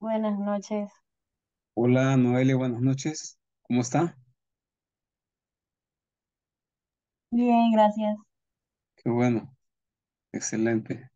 Buenas noches. Hola Noelia, buenas noches. ¿Cómo está? Bien, gracias. Qué bueno, excelente.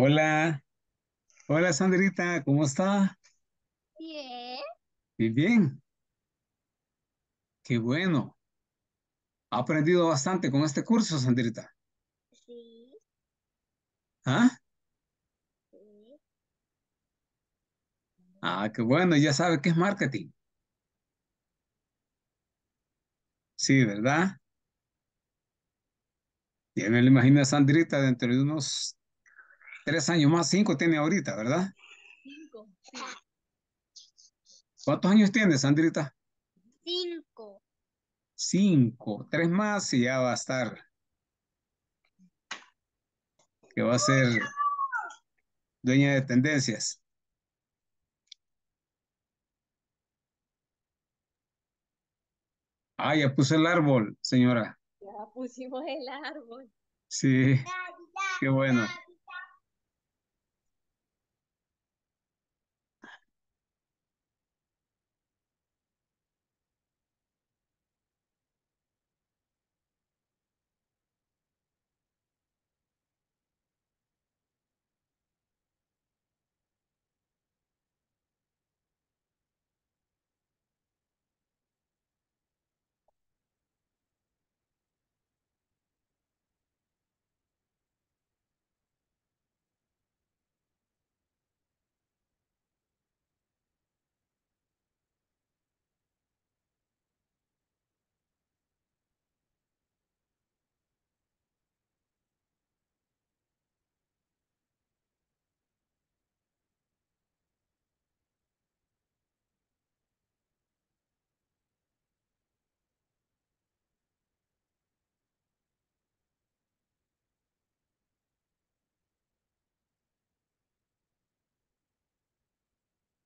Hola, hola Sandrita, ¿cómo está? Bien. Muy bien. Qué bueno. ¿Ha aprendido bastante con este curso, Sandrita? Sí. ¿Ah? Sí. Ah, qué bueno, ya sabe qué es marketing. Sí, ¿verdad? Ya me lo imagino a Sandrita dentro de unos Tres años más, cinco tiene ahorita, ¿verdad? Cinco, ¿Cuántos años tiene, Sandrita? Cinco. Cinco. Tres más y ya va a estar. Que va a ser dueña de tendencias. Ah, ya puse el árbol, señora. Ya pusimos el árbol. Sí, qué bueno.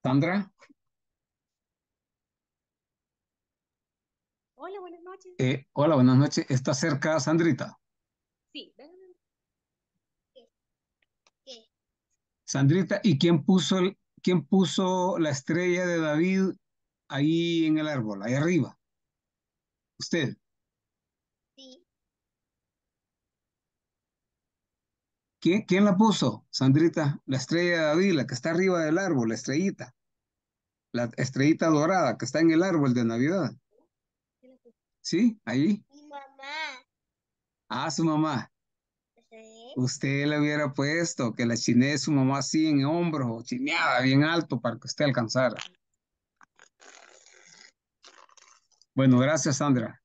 Sandra. Hola, buenas noches. Eh, hola, buenas noches. ¿Está cerca Sandrita? Sí, Sandrita, ¿y quién puso, quién puso la estrella de David ahí en el árbol, ahí arriba? Usted. ¿Quién, la puso, Sandrita? La estrella de David, la que está arriba del árbol, la estrellita. La estrellita dorada que está en el árbol de Navidad. ¿Sí? Ahí. Mi mamá. Ah, su mamá. Usted le hubiera puesto que la chiné su mamá así en hombro, chineada bien alto para que usted alcanzara. Bueno, gracias, Sandra.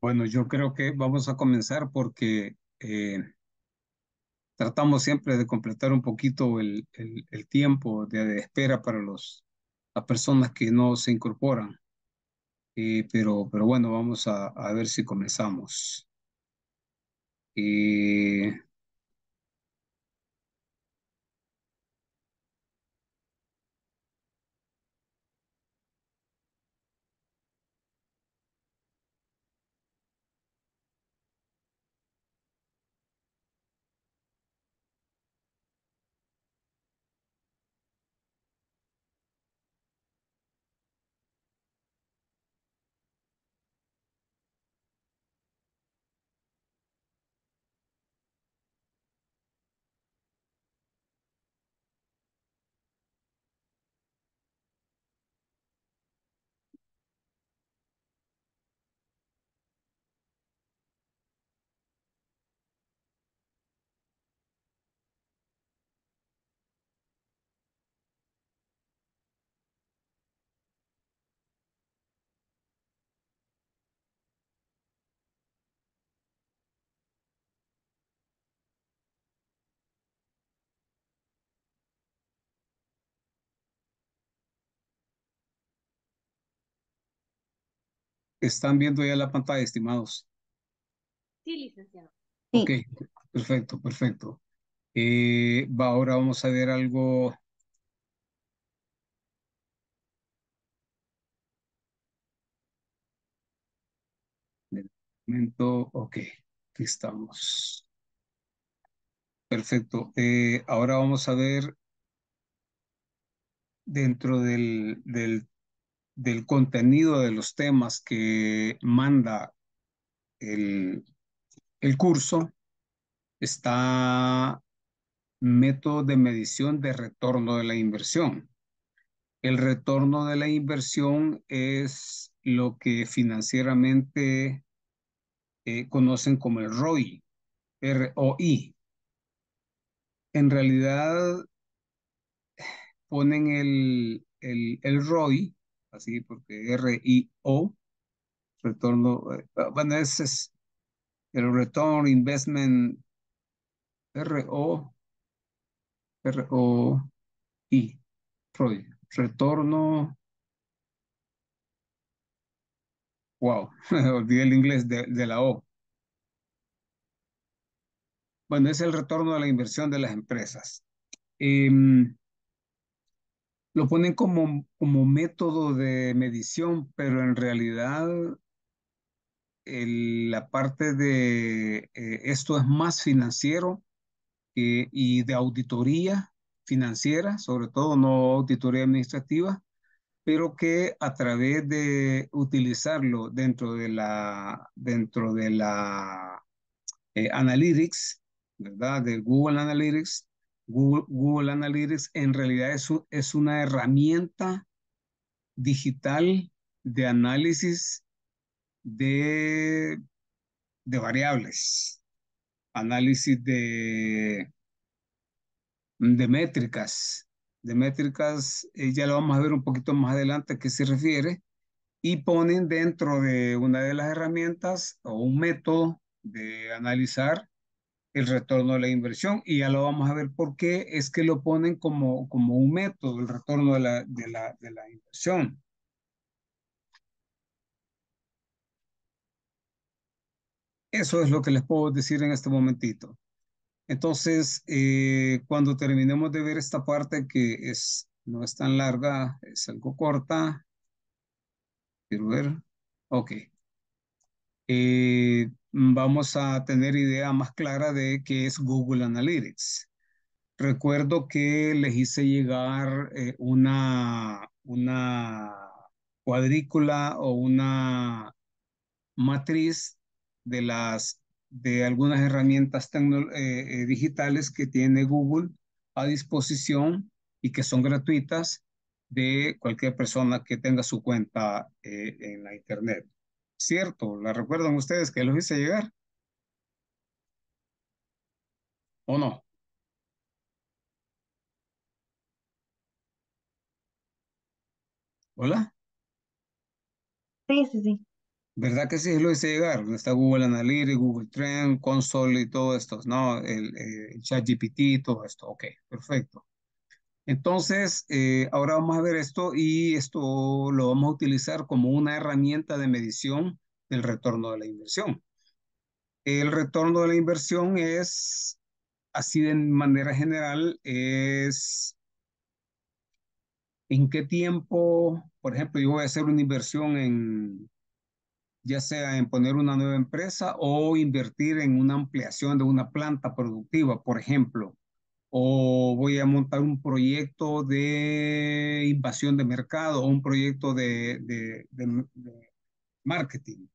Bueno, yo creo que vamos a comenzar porque eh, tratamos siempre de completar un poquito el, el, tiempo de, espera para los, las personas que no se incorporan. Eh, pero, pero bueno, vamos a, a ver si comenzamos. Y eh, ¿Están viendo ya la pantalla, estimados? Sí, licenciado. Ok, perfecto, perfecto. Eh, ahora vamos a ver algo... momento, ok, aquí estamos. Perfecto. Eh, ahora vamos a ver dentro del, del del contenido de los temas que manda el, curso, está método de medición de retorno de la inversión. El retorno de la inversión es lo que financieramente eh, conocen como el ROI, ROI. En realidad ponen el, el, el ROI así porque R-I-O, retorno, eh, ah, bueno, ese es el Return Investment R-O, ROI, i retorno, wow, olvidé el inglés de, la O. Bueno, es el retorno a la inversión de las empresas. Em, lo ponen como, como método de medición, pero en realidad la parte de eh, esto es más financiero y de auditoría financiera, sobre todo no auditoría administrativa, pero que a través de utilizarlo dentro de la, dentro de la eh, Analytics, ¿verdad? De Google Analytics, Google, Analytics en realidad es, es una herramienta digital de análisis de, variables, análisis de, de métricas, de métricas, eh, ya lo vamos a ver un poquito más adelante a qué se refiere, y ponen dentro de una de las herramientas o un método de analizar el retorno de la inversión y ya lo vamos a ver por qué es que lo ponen como, como un método, el retorno de la, de la, de la inversión. Eso es lo que les puedo decir en este momentito. Entonces, eh, cuando terminemos de ver esta parte que es, no es tan larga, es algo corta. Quiero ver. Ok. Eh, vamos a tener idea más clara de qué es Google Analytics. Recuerdo que les hice llegar eh, una, una cuadrícula o una matriz de las de algunas herramientas eh, digitales que tiene Google a disposición y que son gratuitas de cualquier persona que tenga su cuenta en la internet. Cierto, ¿la recuerdan ustedes que lo hice llegar? ¿O no? ¿Hola? Sí, sí, sí. ¿Verdad que sí lo hice llegar? Está Google Analytics, Google Trend, Console y todo esto, ¿no? El, eh, el ChatGPT y todo esto. Ok, perfecto. Entonces, eh, ahora vamos a ver esto y esto lo vamos a utilizar como una herramienta de medición del retorno de la inversión. El retorno de la inversión es, así de manera general, es en qué tiempo, por ejemplo, yo voy a hacer una inversión en, ya sea en poner una nueva empresa o invertir en una ampliación de una planta productiva, por ejemplo o voy a montar un proyecto de invasión de mercado o un proyecto de, de, marketing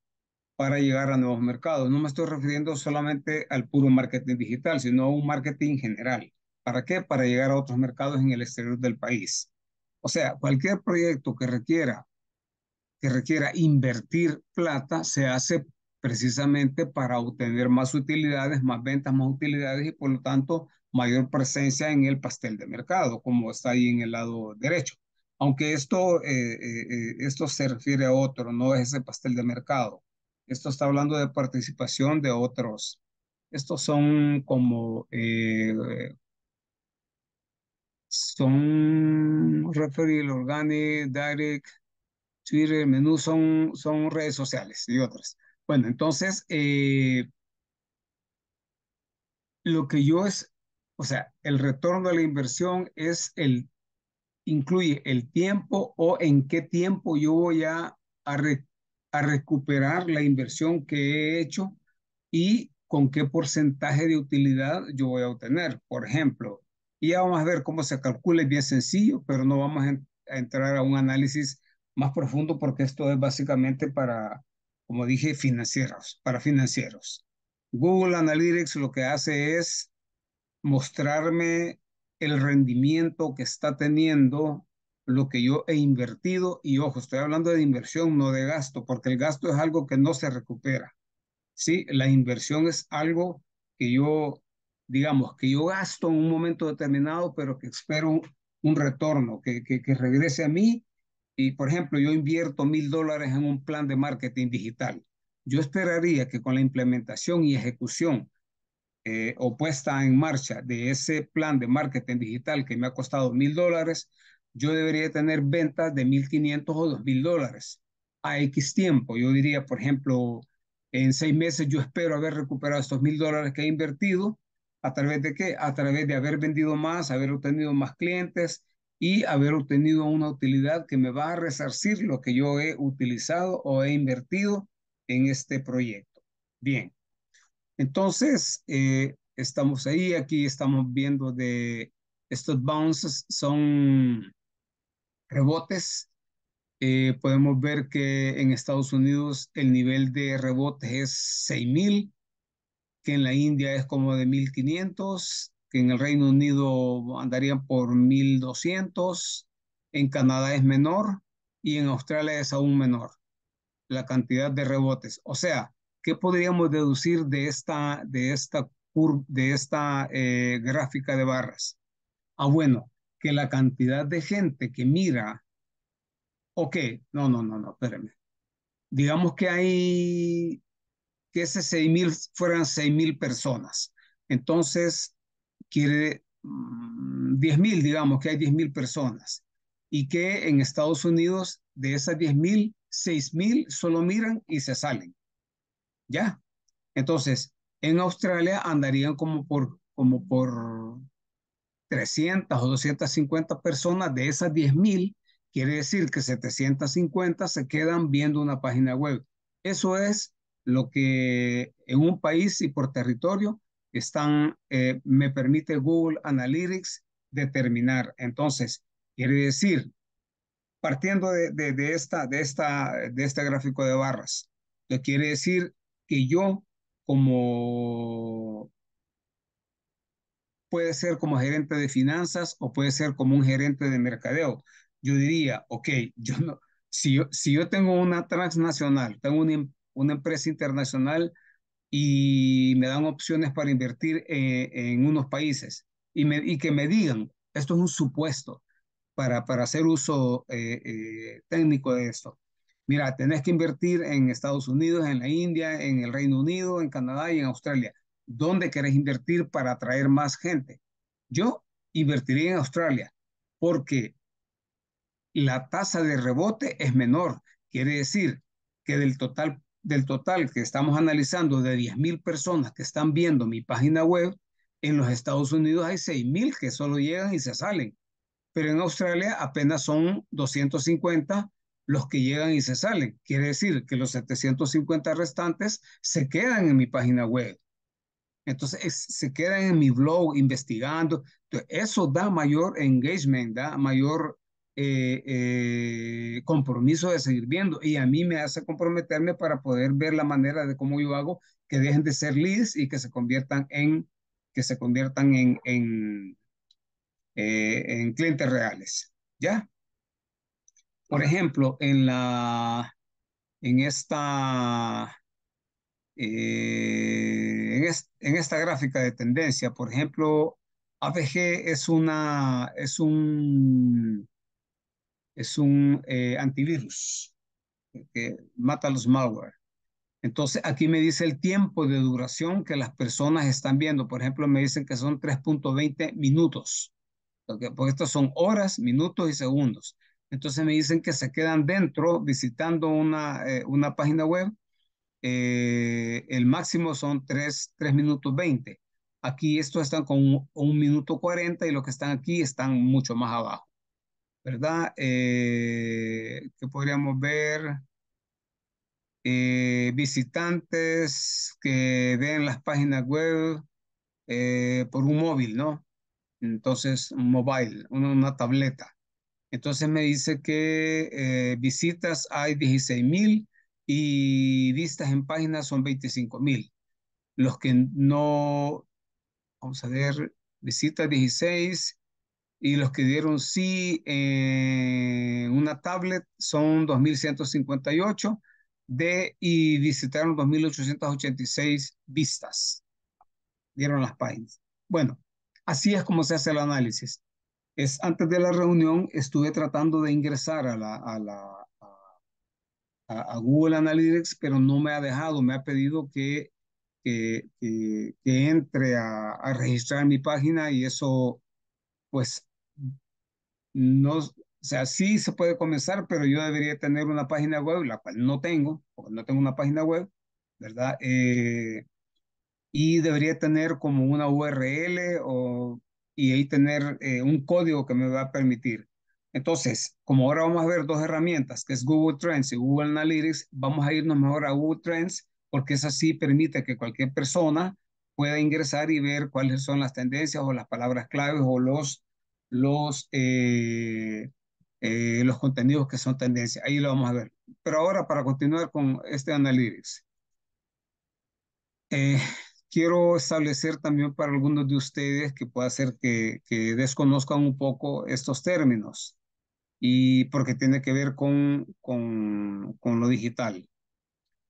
para llegar a nuevos mercados. No me estoy refiriendo solamente al puro marketing digital, sino a un marketing general. ¿Para qué? Para llegar a otros mercados en el exterior del país. O sea, cualquier proyecto que requiera, que requiera invertir plata se hace precisamente para obtener más utilidades, más ventas, más utilidades y por lo tanto mayor presencia en el pastel de mercado, como está ahí en el lado derecho. Aunque esto, eh, eh, eh, esto se refiere a otro, no es ese pastel de mercado. Esto está hablando de participación de otros. Estos son como, eh, son referir organic, direct, Twitter, menú, son, son redes sociales y otras. Bueno, entonces, lo que yo es, o sea, el retorno de la inversión es el, incluye el tiempo o en qué tiempo yo voy a, a, recuperar la inversión que he hecho y con qué porcentaje de utilidad yo voy a obtener. Por ejemplo, y ya vamos a ver cómo se calcula, es bien sencillo, pero no vamos a, entrar a un análisis más profundo porque esto es básicamente para, como dije, financieros, para financieros. Google Analytics lo que hace es mostrarme el rendimiento que está teniendo lo que yo he invertido y ojo, estoy hablando de inversión, no de gasto, porque el gasto es algo que no se recupera. Sí, la inversión es algo que yo, digamos, que yo gasto en un momento determinado, pero que espero un, retorno, que, que, que regrese a mí. Y, por ejemplo, yo invierto mil dólares en un plan de marketing digital. Yo esperaría que con la implementación y ejecución eh, o puesta en marcha de ese plan de marketing digital que me ha costado mil dólares, yo debería tener ventas de mil quinientos o dos mil dólares a X tiempo. Yo diría, por ejemplo, en seis meses yo espero haber recuperado estos mil dólares que he invertido. ¿A través de qué? A través de haber vendido más, haber obtenido más clientes y haber obtenido una utilidad que me va a resarcir lo que yo he utilizado o he invertido en este proyecto. Bien, entonces, eh, estamos ahí, aquí estamos viendo de estos bounces son rebotes. Eh, podemos ver que en Estados Unidos el nivel de rebotes es 6.000, que en la India es como de 1.500, que en el Reino Unido andarían por 1.200, en Canadá es menor y en Australia es aún menor la cantidad de rebotes. O sea, ¿Qué podríamos deducir de esta, de esta, de esta eh, gráfica de barras? Ah, bueno, que la cantidad de gente que mira, ok, no, no, no, no, espérame. Digamos que hay, que ese 6.000 fueran 6.000 personas. Entonces, quiere 10.000, mm, digamos que hay 10.000 personas. Y que en Estados Unidos, de esas 10.000, 6.000 solo miran y se salen. ¿Ya? Entonces, en Australia andarían como por, como por 300 o 250 personas de esas 10.000. Quiere decir que 750 se quedan viendo una página web. Eso es lo que en un país y por territorio están, eh, me permite Google Analytics determinar. Entonces, quiere decir, partiendo de, de, esta, de, esta, de este gráfico de barras, que quiere decir que yo como puede ser como gerente de finanzas o puede ser como un gerente de mercadeo. Yo diría, ok, yo no, si, yo, si yo tengo una transnacional, tengo una, em, una empresa internacional y me dan opciones para invertir eh, en, unos países y, me, y que me digan, esto es un supuesto para, para hacer uso eh, eh, técnico de esto. Mira, tenés que invertir en Estados Unidos, en la India, en el Reino Unido, en Canadá y en Australia. ¿Dónde querés invertir para atraer más gente? Yo invertiría en Australia porque la tasa de rebote es menor. Quiere decir que del total, del total que estamos analizando de 10.000 personas que están viendo mi página web, en los Estados Unidos hay 6.000 que solo llegan y se salen. Pero en Australia apenas son 250 los que llegan y se salen. Quiere decir que los 750 restantes se quedan en mi página web. Entonces, se quedan en mi blog investigando. eso da mayor engagement, da mayor eh, eh, compromiso de seguir viendo. Y a mí me hace comprometerme para poder ver la manera de cómo yo hago que dejen de ser leads y que se conviertan en, que se conviertan en, en eh, clientes reales. ¿Ya? Por ejemplo, en la en esta eh, en, esta gráfica de tendencia, por ejemplo, AVG es una es un es un eh, antivirus que mata los malware. Entonces, aquí me dice el tiempo de duración que las personas están viendo. Por ejemplo, me dicen que son 3.20 minutos. Porque, porque son horas, minutos y segundos. Entonces me dicen que se quedan dentro visitando una, eh, una página web. Eh, el máximo son 3, minutos 20. Aquí estos están con un, minuto 40 y los que están aquí están mucho más abajo. ¿Verdad? Eh, que podríamos ver eh, visitantes que ven las páginas web por un móvil, ¿no? Entonces, un mobile, una tableta. Entonces me dice que eh, visitas hay 16 mil y vistas en páginas son 25 mil. Los que no, vamos a ver, visitas 16 y los que dieron sí en una tablet son 2.158 de y visitaron 2.886 vistas. Dieron las páginas. Bueno, así es como se hace el análisis es antes de la reunión estuve tratando de ingresar a la, a la a, Google Analytics, pero no me ha dejado, me ha pedido que, que, entre a, registrar mi página y eso, pues, no, o sea, sí se puede comenzar, pero yo debería tener una página web, la cual no tengo, porque no tengo una página web, ¿verdad? Eh, y debería tener como una URL o y ahí tener eh, un código que me va a permitir. Entonces, como ahora vamos a ver dos herramientas, que es Google Trends y Google Analytics, vamos a irnos mejor a Google Trends porque eso sí permite que cualquier persona pueda ingresar y ver cuáles son las tendencias o las palabras claves o los, los, eh, eh, los contenidos que son tendencias, Ahí lo vamos a ver. Pero ahora para continuar con este Analytics. Eh, quiero establecer también para algunos de ustedes que pueda ser que, que desconozcan un poco estos términos y porque tiene que ver con, con, con lo digital.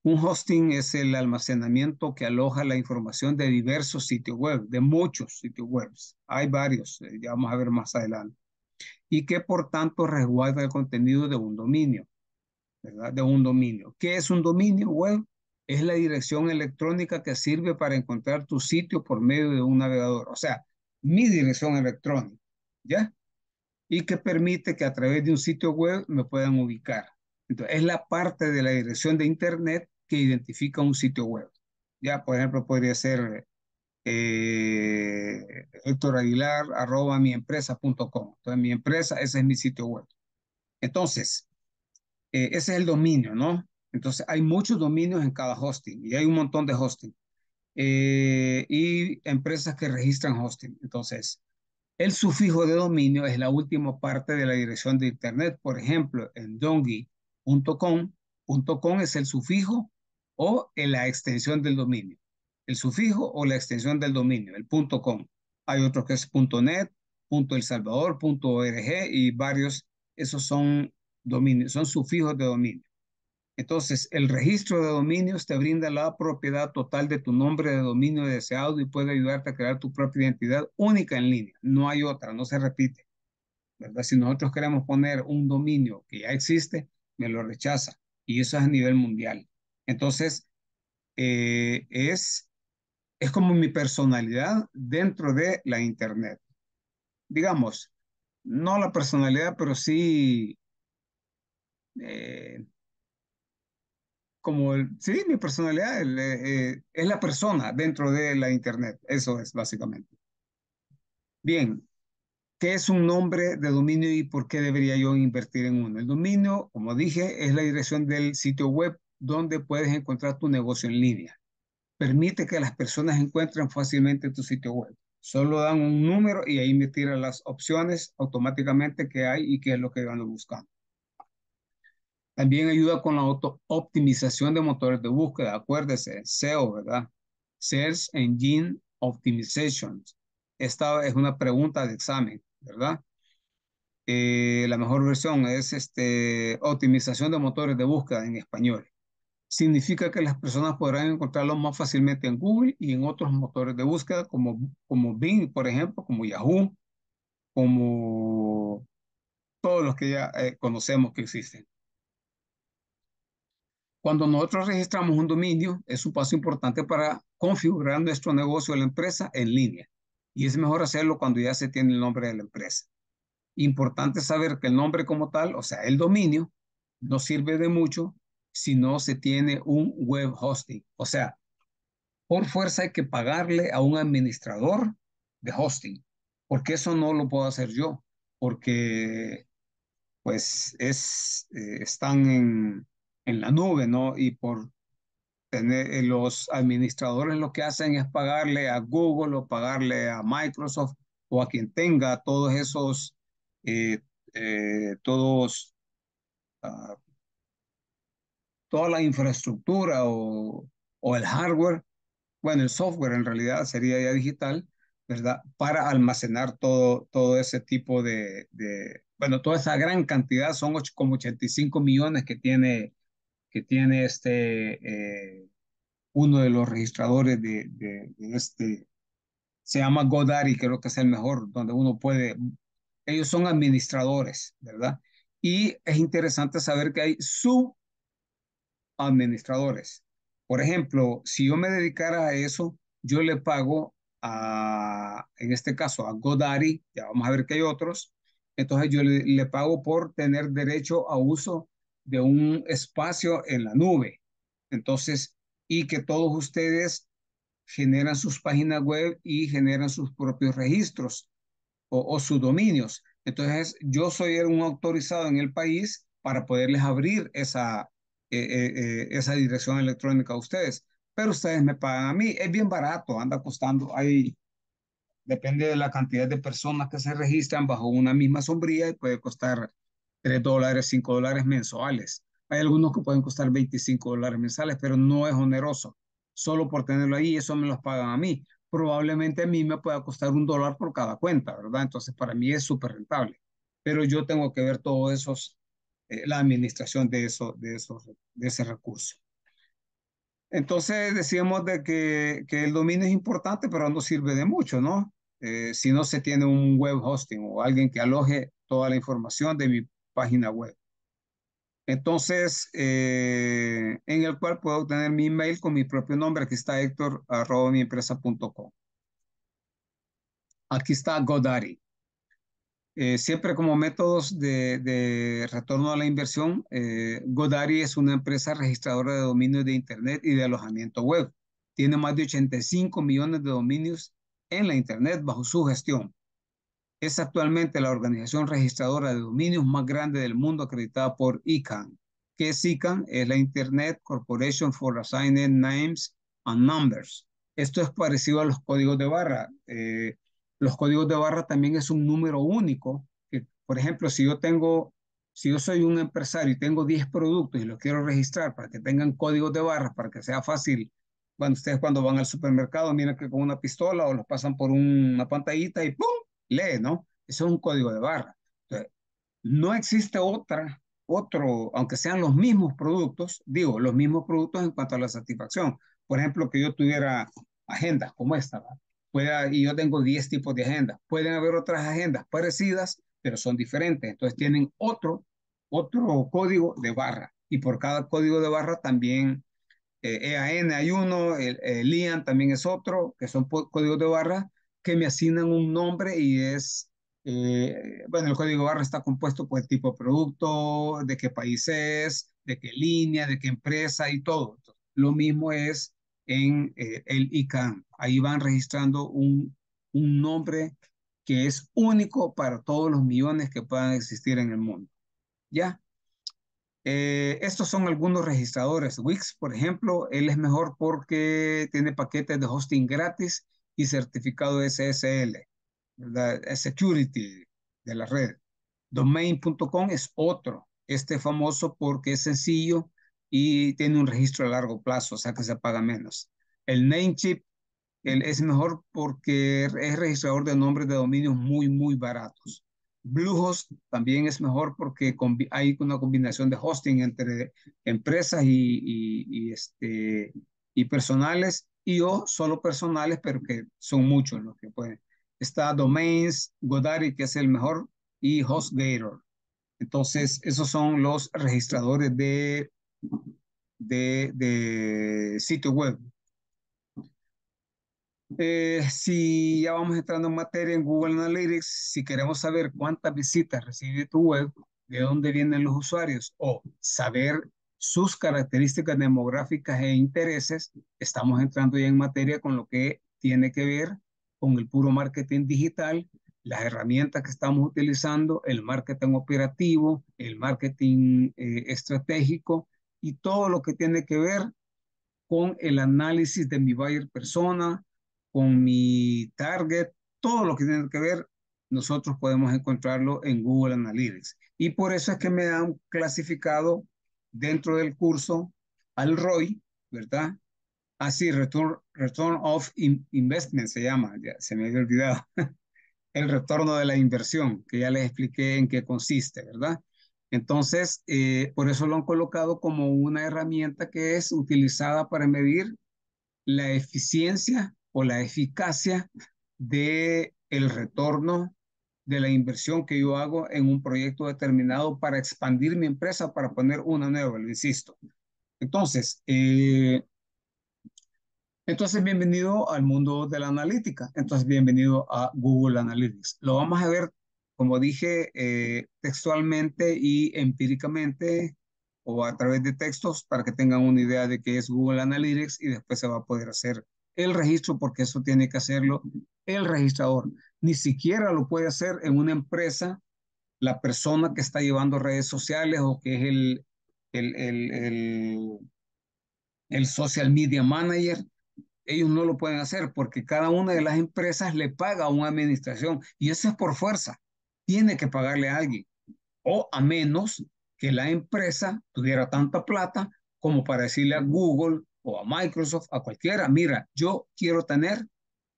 Un hosting es el almacenamiento que aloja la información de diversos sitios web, de muchos sitios web. Hay varios, eh, ya vamos a ver más adelante. Y que por tanto resguarda el contenido de un dominio, ¿verdad? De un dominio. ¿Qué es un dominio web? es la dirección electrónica que sirve para encontrar tu sitio por medio de un navegador, o sea, mi dirección electrónica, ¿ya? Y que permite que a través de un sitio web me puedan ubicar. Entonces, es la parte de la dirección de Internet que identifica un sitio web. Ya, por ejemplo, podría ser eh, Héctor Aguilar, arroba empresa.com. Entonces, mi empresa, ese es mi sitio web. Entonces, eh, ese es el dominio, ¿no? Entonces hay muchos dominios en cada hosting y hay un montón de hosting eh, y empresas que registran hosting. Entonces, el sufijo de dominio es la última parte de la dirección de Internet. Por ejemplo, en dongi.com.com .com es el sufijo o la extensión del dominio. El sufijo o la extensión del dominio, el .com. Hay otro que es .net, punto .el Salvador, punto .org y varios. Esos son dominios, son sufijos de dominio. Entonces, el registro de dominios te brinda la propiedad total de tu nombre de dominio deseado y puede ayudarte a crear tu propia identidad única en línea. No hay otra, no se repite. ¿verdad? Si nosotros queremos poner un dominio que ya existe, me lo rechaza. Y eso es a nivel mundial. Entonces, eh, es, es como mi personalidad dentro de la Internet. Digamos, no la personalidad, pero sí... Eh, como el, sí, mi personalidad eh, eh, es la persona dentro de la Internet. Eso es básicamente. Bien, ¿qué es un nombre de dominio y por qué debería yo invertir en uno? El dominio, como dije, es la dirección del sitio web donde puedes encontrar tu negocio en línea. Permite que las personas encuentren fácilmente tu sitio web. Solo dan un número y ahí me tiran las opciones automáticamente que hay y qué es lo que van buscando. También ayuda con la auto optimización de motores de búsqueda, acuérdese, SEO, ¿verdad? Search Engine Optimization. Esta es una pregunta de examen, ¿verdad? Eh, la mejor versión es este, optimización de motores de búsqueda en español. Significa que las personas podrán encontrarlo más fácilmente en Google y en otros motores de búsqueda como, como Bing, por ejemplo, como Yahoo, como todos los que ya eh, conocemos que existen. Cuando nosotros registramos un dominio, es un paso importante para configurar nuestro negocio o la empresa en línea. Y es mejor hacerlo cuando ya se tiene el nombre de la empresa. Importante saber que el nombre como tal, o sea, el dominio, no sirve de mucho si no se tiene un web hosting. O sea, por fuerza hay que pagarle a un administrador de hosting, porque eso no lo puedo hacer yo, porque pues es, eh, están en, en la nube, ¿no? Y por tener, eh, los administradores lo que hacen es pagarle a Google o pagarle a Microsoft o a quien tenga todos esos, eh, eh, todos, ah, toda la infraestructura o, el hardware, bueno, el software en realidad sería ya digital, ¿verdad? Para almacenar todo, todo ese tipo de, bueno, toda esa gran cantidad, son 8,85 millones que tiene que tiene este, eh, uno de los registradores de, de, este, se llama Godari, creo que es el mejor, donde uno puede, ellos son administradores, ¿verdad? Y es interesante saber que hay administradores Por ejemplo, si yo me dedicara a eso, yo le pago a, en este caso, a Godari, ya vamos a ver que hay otros, entonces yo le pago por tener derecho a uso de un espacio en la nube. Entonces, y que todos ustedes generan sus páginas web y generan sus propios registros o, sus dominios. Entonces, yo soy un autorizado en el país para poderles abrir esa, eh, eh, eh, esa dirección electrónica a ustedes. Pero ustedes me pagan a mí. Es bien barato, anda costando ahí. Depende de la cantidad de personas que se registran bajo una misma sombría y puede costar 3 dólares, 5 dólares mensuales. Hay algunos que pueden costar 25 dólares mensuales, pero no es oneroso. Solo por tenerlo ahí, eso me los pagan a mí. Probablemente a mí me pueda costar un dólar por cada cuenta, ¿verdad? Entonces, para mí es súper rentable. Pero yo tengo que ver todos esos, eh, la administración de, eso, de, esos, de ese recurso. Entonces, decíamos de que, que el dominio es importante, pero no sirve de mucho, ¿no? Eh, si no se tiene un web hosting o alguien que aloje toda la información de mi página web. Entonces, eh, en el cual puedo obtener mi email con mi propio nombre. Aquí está Héctor, arroba mi Aquí está Godari. Eh, siempre como métodos de, retorno a la inversión, eh, Godari es una empresa registradora de dominios de Internet y de alojamiento web. Tiene más de 85 millones de dominios en la Internet bajo su gestión. Es actualmente la organización registradora de dominios más grande del mundo acreditada por ICANN. ¿Qué es ICANN? Es la Internet Corporation for Assigned Names and Numbers. Esto es parecido a los códigos de barra. Eh, los códigos de barra también es un número único. por ejemplo, si yo tengo, si yo soy un empresario y tengo 10 productos y los quiero registrar para que tengan códigos de barra, para que sea fácil Cuando ustedes cuando van al supermercado, miren que con una pistola o los pasan por una pantallita y ¡pum! lee, ¿no? Es un código de barra. Entonces, no existe otra, otro, aunque sean los mismos productos, digo, los mismos productos en cuanto a la satisfacción. Por ejemplo, que yo tuviera agendas como esta, ¿verdad? y yo tengo 10 tipos de agendas. Pueden haber otras agendas parecidas, pero son diferentes. Entonces tienen otro, otro código de barra. Y por cada código de barra también EAN eh, e hay uno, el, también es otro, que son códigos de barra que me asignan un nombre y es, eh, bueno, el código barra está compuesto por el tipo de producto, de qué país es, de qué línea, de qué empresa y todo. lo mismo es en eh, el ICANN. Ahí van registrando un, un nombre que es único para todos los millones que puedan existir en el mundo. ¿Ya? Eh, estos son algunos registradores. Wix, por ejemplo, él es mejor porque tiene paquetes de hosting gratis y certificado SSL, ¿verdad? Security de la red. Domain.com es otro, este famoso porque es sencillo y tiene un registro a largo plazo, o sea que se paga menos. El Namecheap es mejor porque es registrador de nombres de dominios muy, muy baratos. Bluehost también es mejor porque hay una combinación de hosting entre empresas y, y, y, este, y personales y o solo personales, pero que son muchos los que pueden. Está Domains, Godaddy, que es el mejor, y HostGator. Entonces, esos son los registradores de, de, de sitio web. Eh, si ya vamos entrando en materia en Google Analytics, si queremos saber cuántas visitas recibe tu web, de dónde vienen los usuarios o saber sus características demográficas e intereses, estamos entrando ya en materia con lo que tiene que ver con el puro marketing digital, las herramientas que estamos utilizando, el marketing operativo, el marketing eh, estratégico y todo lo que tiene que ver con el análisis de mi buyer persona, con mi target, todo lo que tiene que ver, nosotros podemos encontrarlo en Google Analytics. Y por eso es que me han clasificado dentro del curso al ROI, ¿verdad? Así, return, return of Investment se llama, ya se me había olvidado. el retorno de la inversión, que ya les expliqué en qué consiste, ¿verdad? Entonces, eh, por eso lo han colocado como una herramienta que es utilizada para medir la eficiencia o la eficacia de el retorno de la inversión que yo hago en un proyecto determinado para expandir mi empresa, para poner una nueva, lo insisto. Entonces, eh, entonces bienvenido al mundo de la analítica. Entonces, bienvenido a Google Analytics. Lo vamos a ver, como dije, eh, textualmente y empíricamente o a través de textos para que tengan una idea de qué es Google Analytics y después se va a poder hacer el registro, porque eso tiene que hacerlo el registrador. Ni siquiera lo puede hacer en una empresa la persona que está llevando redes sociales o que es el, el, el, el, social media manager. Ellos no lo pueden hacer porque cada una de las empresas le paga a una administración y eso es por fuerza. Tiene que pagarle a alguien. O a menos que la empresa tuviera tanta plata como para decirle a Google o a Microsoft, a cualquiera, mira, yo quiero tener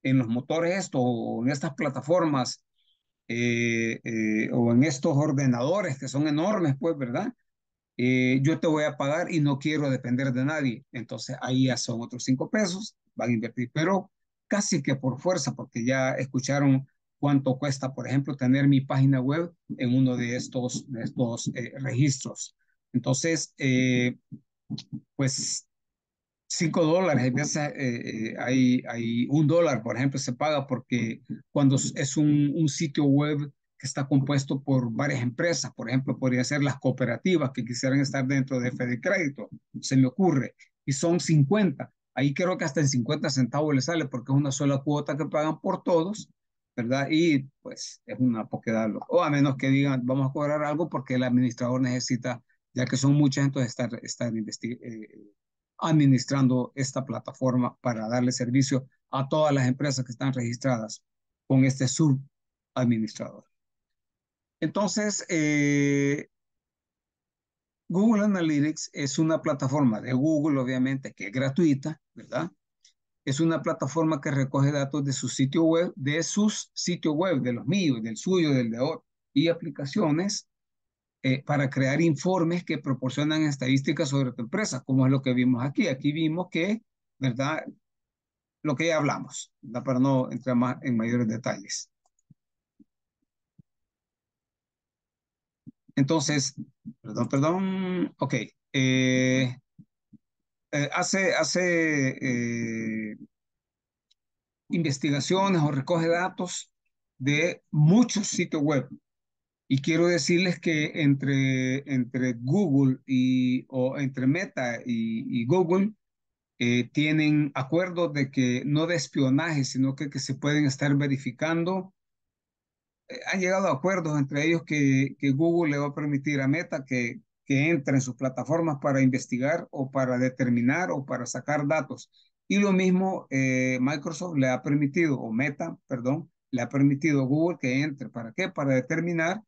en los motores esto, o en estas plataformas, eh, eh, o en estos ordenadores que son enormes, pues, ¿verdad? Eh, yo te voy a pagar y no quiero depender de nadie. Entonces ahí ya son otros cinco pesos, van a invertir, pero casi que por fuerza, porque ya escucharon cuánto cuesta, por ejemplo, tener mi página web en uno de estos, estos registros. Entonces, pues 5 dólares, eh, eh, hay, hay, un dólar, por ejemplo, se paga porque cuando es un, un, sitio web que está compuesto por varias empresas, por ejemplo, podría ser las cooperativas que quisieran estar dentro de Fede Crédito, se me ocurre, y son 50. Ahí creo que hasta en 50 centavos le sale porque es una sola cuota que pagan por todos, ¿verdad? Y pues es una poquedad, o a menos que digan, vamos a cobrar algo porque el administrador necesita, ya que son muchas, entonces estar, estar eh, administrando esta plataforma para darle servicio a todas las empresas que están registradas con este subadministrador. Entonces, eh, Google Analytics es una plataforma de Google, obviamente, que es gratuita, ¿verdad? Es una plataforma que recoge datos de su sitio web, de sus sitios web, de los míos, del suyo, del de otro, y aplicaciones eh, para crear informes que proporcionan estadísticas sobre tu empresa, como es lo que vimos aquí. Aquí vimos que, ¿verdad? Lo que ya hablamos, ¿verdad? para no entrar más en mayores detalles. Entonces, perdón, perdón, ok. Eh, eh, hace hace investigaciones o recoge datos de muchos sitios web, y quiero decirles que entre, entre Google y, o entre Meta y, Google, eh, tienen acuerdos de que no de espionaje, sino que, que se pueden estar verificando. Eh, han llegado a acuerdos entre ellos que, que, Google le va a permitir a Meta que, que entre en sus plataformas para investigar o para determinar o para sacar datos. Y lo mismo eh, Microsoft le ha permitido, o Meta, perdón, le ha permitido a Google que entre. ¿Para qué? Para determinar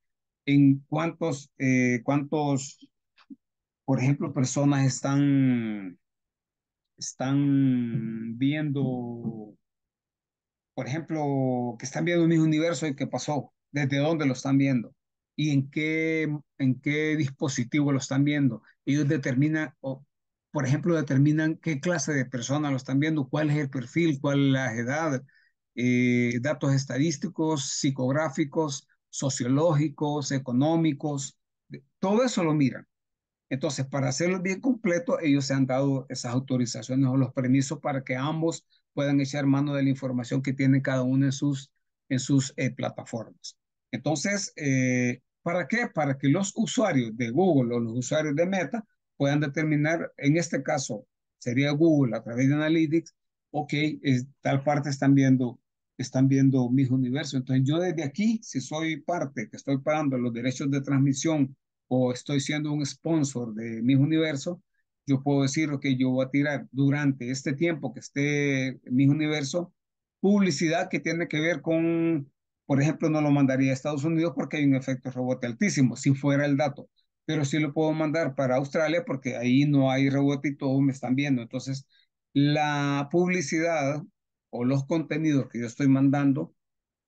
en cuántos, eh, cuántos, por ejemplo, personas están, están viendo, por ejemplo, que están viendo el mismo universo y qué pasó, desde dónde lo están viendo y en qué, en qué dispositivo lo están viendo. Ellos determinan, o, por ejemplo, determinan qué clase de personas lo están viendo, cuál es el perfil, cuál es la edad, eh, datos estadísticos, psicográficos, sociológicos, económicos, todo eso lo miran. Entonces, para hacerlo bien completo, ellos se han dado esas autorizaciones o los permisos para que ambos puedan echar mano de la información que tienen cada uno en sus, en sus eh, plataformas. Entonces, eh, ¿para qué? Para que los usuarios de Google o los usuarios de Meta puedan determinar, en este caso, sería Google a través de Analytics, ok, tal parte están viendo están viendo mis universo. Entonces yo desde aquí, si soy parte, que estoy pagando los derechos de transmisión o estoy siendo un sponsor de mis universo, yo puedo decir, que yo voy a tirar durante este tiempo que esté mi universo, publicidad que tiene que ver con, por ejemplo, no lo mandaría a Estados Unidos porque hay un efecto rebote altísimo, si fuera el dato, pero sí lo puedo mandar para Australia porque ahí no hay rebote y todos me están viendo. Entonces, la publicidad o los contenidos que yo estoy mandando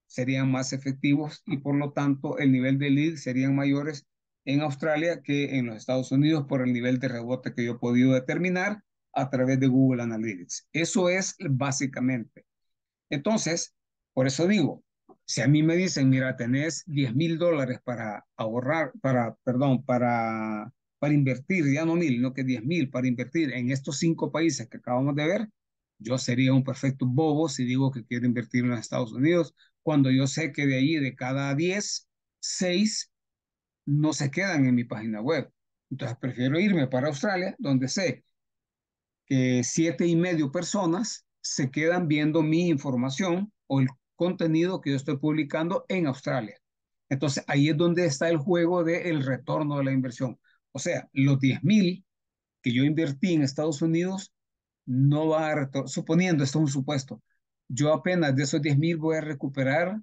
serían más efectivos y por lo tanto el nivel de lead serían mayores en Australia que en los Estados Unidos por el nivel de rebote que yo he podido determinar a través de Google Analytics. Eso es básicamente. Entonces, por eso digo, si a mí me dicen, mira, tenés 10 mil dólares para ahorrar, para, perdón, para, para invertir, ya no mil, no que 10 mil, para invertir en estos cinco países que acabamos de ver, yo sería un perfecto bobo si digo que quiero invertir en los Estados Unidos, cuando yo sé que de ahí, de cada 10, 6 no se quedan en mi página web. Entonces prefiero irme para Australia, donde sé que siete y medio personas se quedan viendo mi información o el contenido que yo estoy publicando en Australia. Entonces ahí es donde está el juego del el retorno de la inversión. O sea, los 10 mil que yo invertí en Estados Unidos no va a suponiendo, esto es un supuesto, yo apenas de esos 10 mil voy a recuperar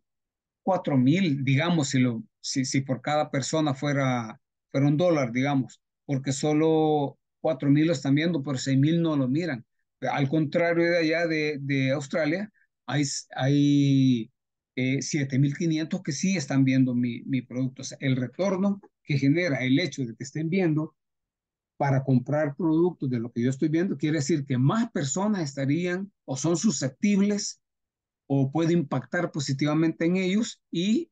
4 mil, digamos, si, lo, si, por cada persona fuera, fuera un dólar, digamos, porque solo 4 mil lo están viendo, por 6 mil no lo miran. Al contrario de allá de, Australia, hay, hay eh, 7.500 que sí están viendo mi, mi producto. el retorno que genera el hecho de que estén viendo para comprar productos de lo que yo estoy viendo, quiere decir que más personas estarían o son susceptibles o puede impactar positivamente en ellos y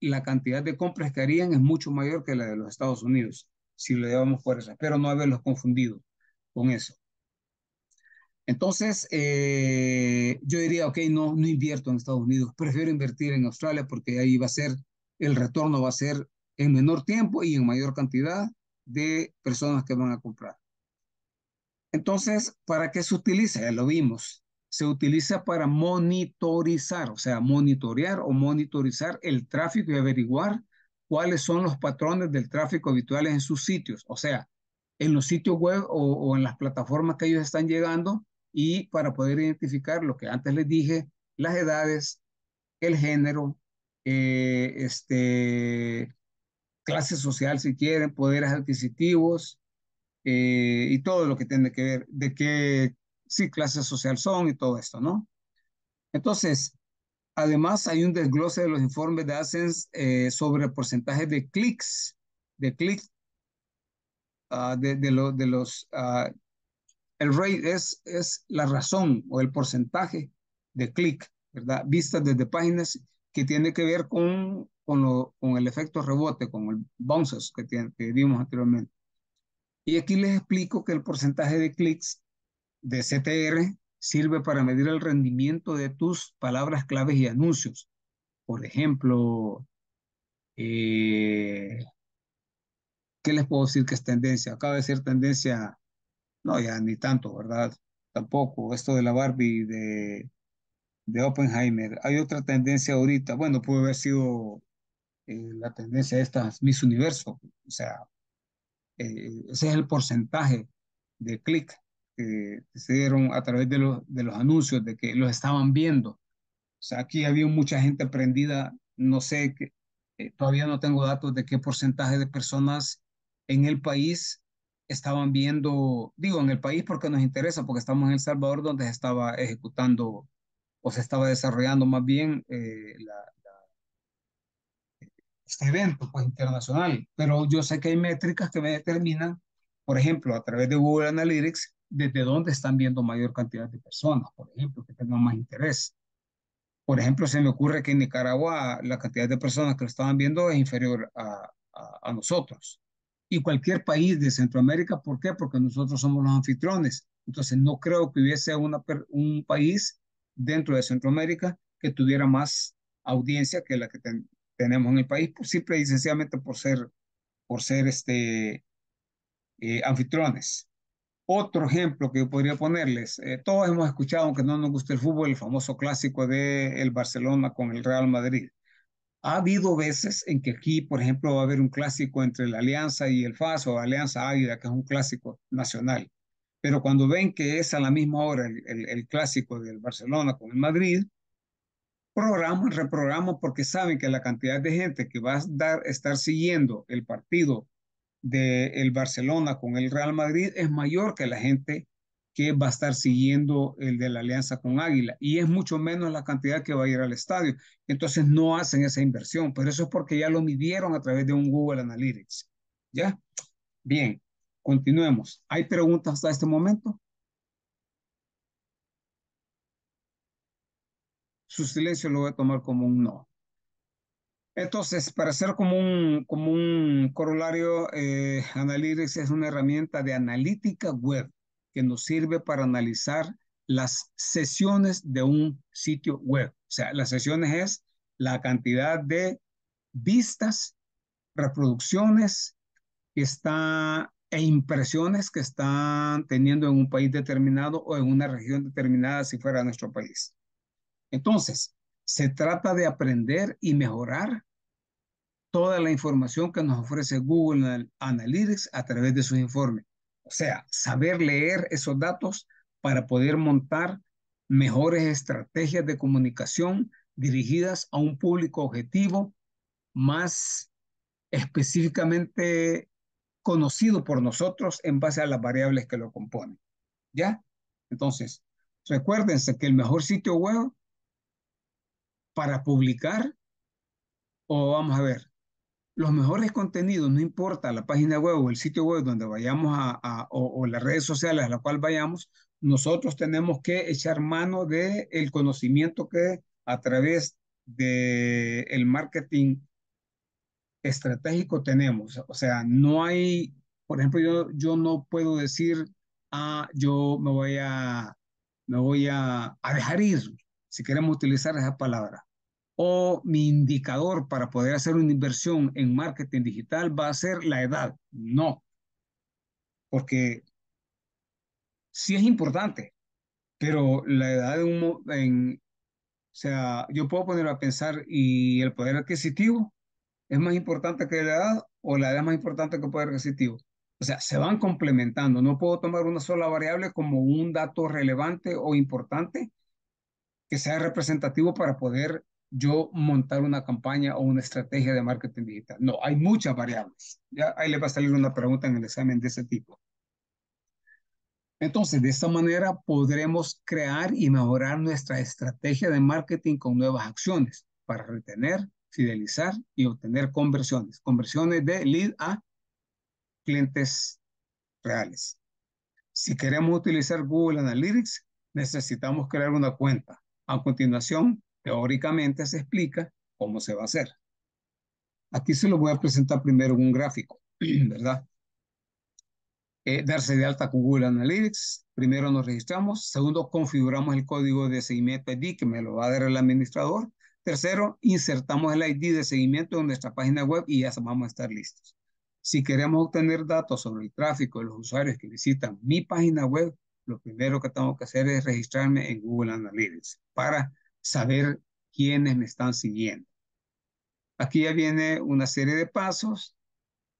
la cantidad de compras que harían es mucho mayor que la de los Estados Unidos, si lo llevamos por eso. Espero no haberlos confundido con eso. Entonces, eh, yo diría, ok, no, no invierto en Estados Unidos, prefiero invertir en Australia porque ahí va a ser, el retorno va a ser en menor tiempo y en mayor cantidad de personas que van a comprar. Entonces, ¿para qué se utiliza? Ya lo vimos. Se utiliza para monitorizar, o sea, monitorear o monitorizar el tráfico y averiguar cuáles son los patrones del tráfico habituales en sus sitios, o sea, en los sitios web o, en las plataformas que ellos están llegando y para poder identificar lo que antes les dije, las edades, el género, eh, este, clase social, si quieren, poderes adquisitivos eh, y todo lo que tiene que ver de qué sí, clase social son y todo esto, ¿no? Entonces, además hay un desglose de los informes de ASENS eh, sobre el porcentaje de clics, de clics, ah, de, de, los, ah, el rate es, es la razón o el porcentaje de clic, ¿verdad? Vistas desde páginas que tiene que ver con con, lo, con el efecto rebote, con el bounces que, vimos anteriormente. Y aquí les explico que el porcentaje de clics de CTR sirve para medir el rendimiento de tus palabras claves y anuncios. Por ejemplo, eh, ¿qué les puedo decir que es tendencia? Acaba de ser tendencia, no, ya ni tanto, ¿verdad? Tampoco, esto de la Barbie de, de Oppenheimer. Hay otra tendencia ahorita, bueno, puede haber sido eh, la tendencia de estas Miss Universo. O sea, eh, ese es el porcentaje de clic que se dieron a través de los, de los anuncios, de que los estaban viendo. O sea, aquí había mucha gente prendida, no sé, eh, todavía no tengo datos de qué porcentaje de personas en el país estaban viendo, digo en el país porque nos interesa, porque estamos en El Salvador donde se estaba ejecutando o se estaba desarrollando más bien la, este evento pues, internacional, pero yo sé que hay métricas que me determinan, por ejemplo, a través de Google Analytics, desde dónde están viendo mayor cantidad de personas, por ejemplo, que tengan más interés. Por ejemplo, se me ocurre que en Nicaragua la cantidad de personas que lo estaban viendo es inferior a, a, nosotros. Y cualquier país de Centroamérica, ¿por qué? Porque nosotros somos los anfitriones. Entonces, no creo que hubiese un país dentro de Centroamérica que tuviera más audiencia que la que, ten, tenemos en el país, pues, simple y sencillamente por ser, por ser este, eh, anfitriones. Otro ejemplo que yo podría ponerles, eh, todos hemos escuchado, aunque no nos guste el fútbol, el famoso clásico de el Barcelona con el Real Madrid. Ha habido veces en que aquí, por ejemplo, va a haber un clásico entre la Alianza y el FAS o Alianza Águila, que es un clásico nacional. Pero cuando ven que es a la misma hora el clásico del Barcelona con el Madrid, programa, reprograma, porque saben que la cantidad de gente que va a estar siguiendo el partido del de Barcelona con el Real Madrid es mayor que la gente que va a estar siguiendo el de la alianza con Águila y es mucho menos la cantidad que va a ir al estadio. Entonces no hacen esa inversión, pero eso es porque ya lo midieron a través de un Google Analytics. ¿Ya? Bien, continuemos. ¿Hay preguntas hasta este momento? su silencio lo voy a tomar como un no. Entonces, para ser como un, como un corolario, eh, Analytics es una herramienta de analítica web que nos sirve para analizar las sesiones de un sitio web. O sea, las sesiones es la cantidad de vistas, reproducciones que está, e impresiones que están teniendo en un país determinado o en una región determinada, si fuera nuestro país. Entonces, se trata de aprender y mejorar toda la información que nos ofrece Google Analytics a través de sus informes. O sea, saber leer esos datos para poder montar mejores estrategias de comunicación dirigidas a un público objetivo más específicamente conocido por nosotros en base a las variables que lo componen. ¿Ya? Entonces, recuérdense que el mejor sitio web para publicar o vamos a ver, los mejores contenidos, no importa la página web o el sitio web donde vayamos a, o, las redes sociales a las cuales vayamos, nosotros tenemos que echar mano del el conocimiento que a través del el marketing estratégico tenemos. O sea, no hay, por ejemplo, yo, yo no puedo decir, ah, yo me voy a, me voy a dejar ir si queremos utilizar esa palabra. O mi indicador para poder hacer una inversión en marketing digital va a ser la edad. No. Porque sí es importante, pero la edad de en, o sea, yo puedo poner a pensar y el poder adquisitivo es más importante que la edad o la edad más importante que el poder adquisitivo. O sea, se van complementando. No puedo tomar una sola variable como un dato relevante o importante que sea representativo para poder yo montar una campaña o una estrategia de marketing digital. No, hay muchas variables. Ya ahí le va a salir una pregunta en el examen de ese tipo. Entonces, de esta manera podremos crear y mejorar nuestra estrategia de marketing con nuevas acciones para retener, fidelizar y obtener conversiones. Conversiones de lead a clientes reales. Si queremos utilizar Google Analytics, necesitamos crear una cuenta a continuación, teóricamente se explica cómo se va a hacer. Aquí se lo voy a presentar primero un gráfico, ¿verdad? Eh, darse de alta con Google Analytics. Primero nos registramos. Segundo, configuramos el código de seguimiento ID que me lo va a dar el administrador. Tercero, insertamos el ID de seguimiento en nuestra página web y ya vamos a estar listos. Si queremos obtener datos sobre el tráfico de los usuarios que visitan mi página web, lo primero que tengo que hacer es registrarme en Google Analytics para saber quiénes me están siguiendo. Aquí ya viene una serie de pasos,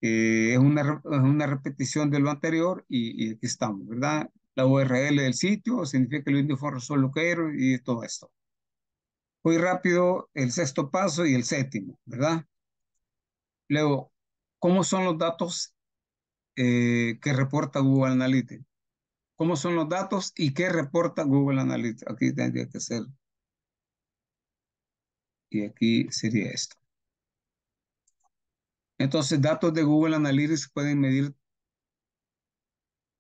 es, una, una, repetición de lo anterior y, aquí estamos, ¿verdad? La URL del sitio significa que el uniforme solo quiero y todo esto. Muy rápido el sexto paso y el séptimo, ¿verdad? Luego, ¿cómo son los datos eh, que reporta Google Analytics? cómo son los datos y qué reporta Google Analytics. Aquí tendría que ser. Y aquí sería esto. Entonces, datos de Google Analytics pueden medir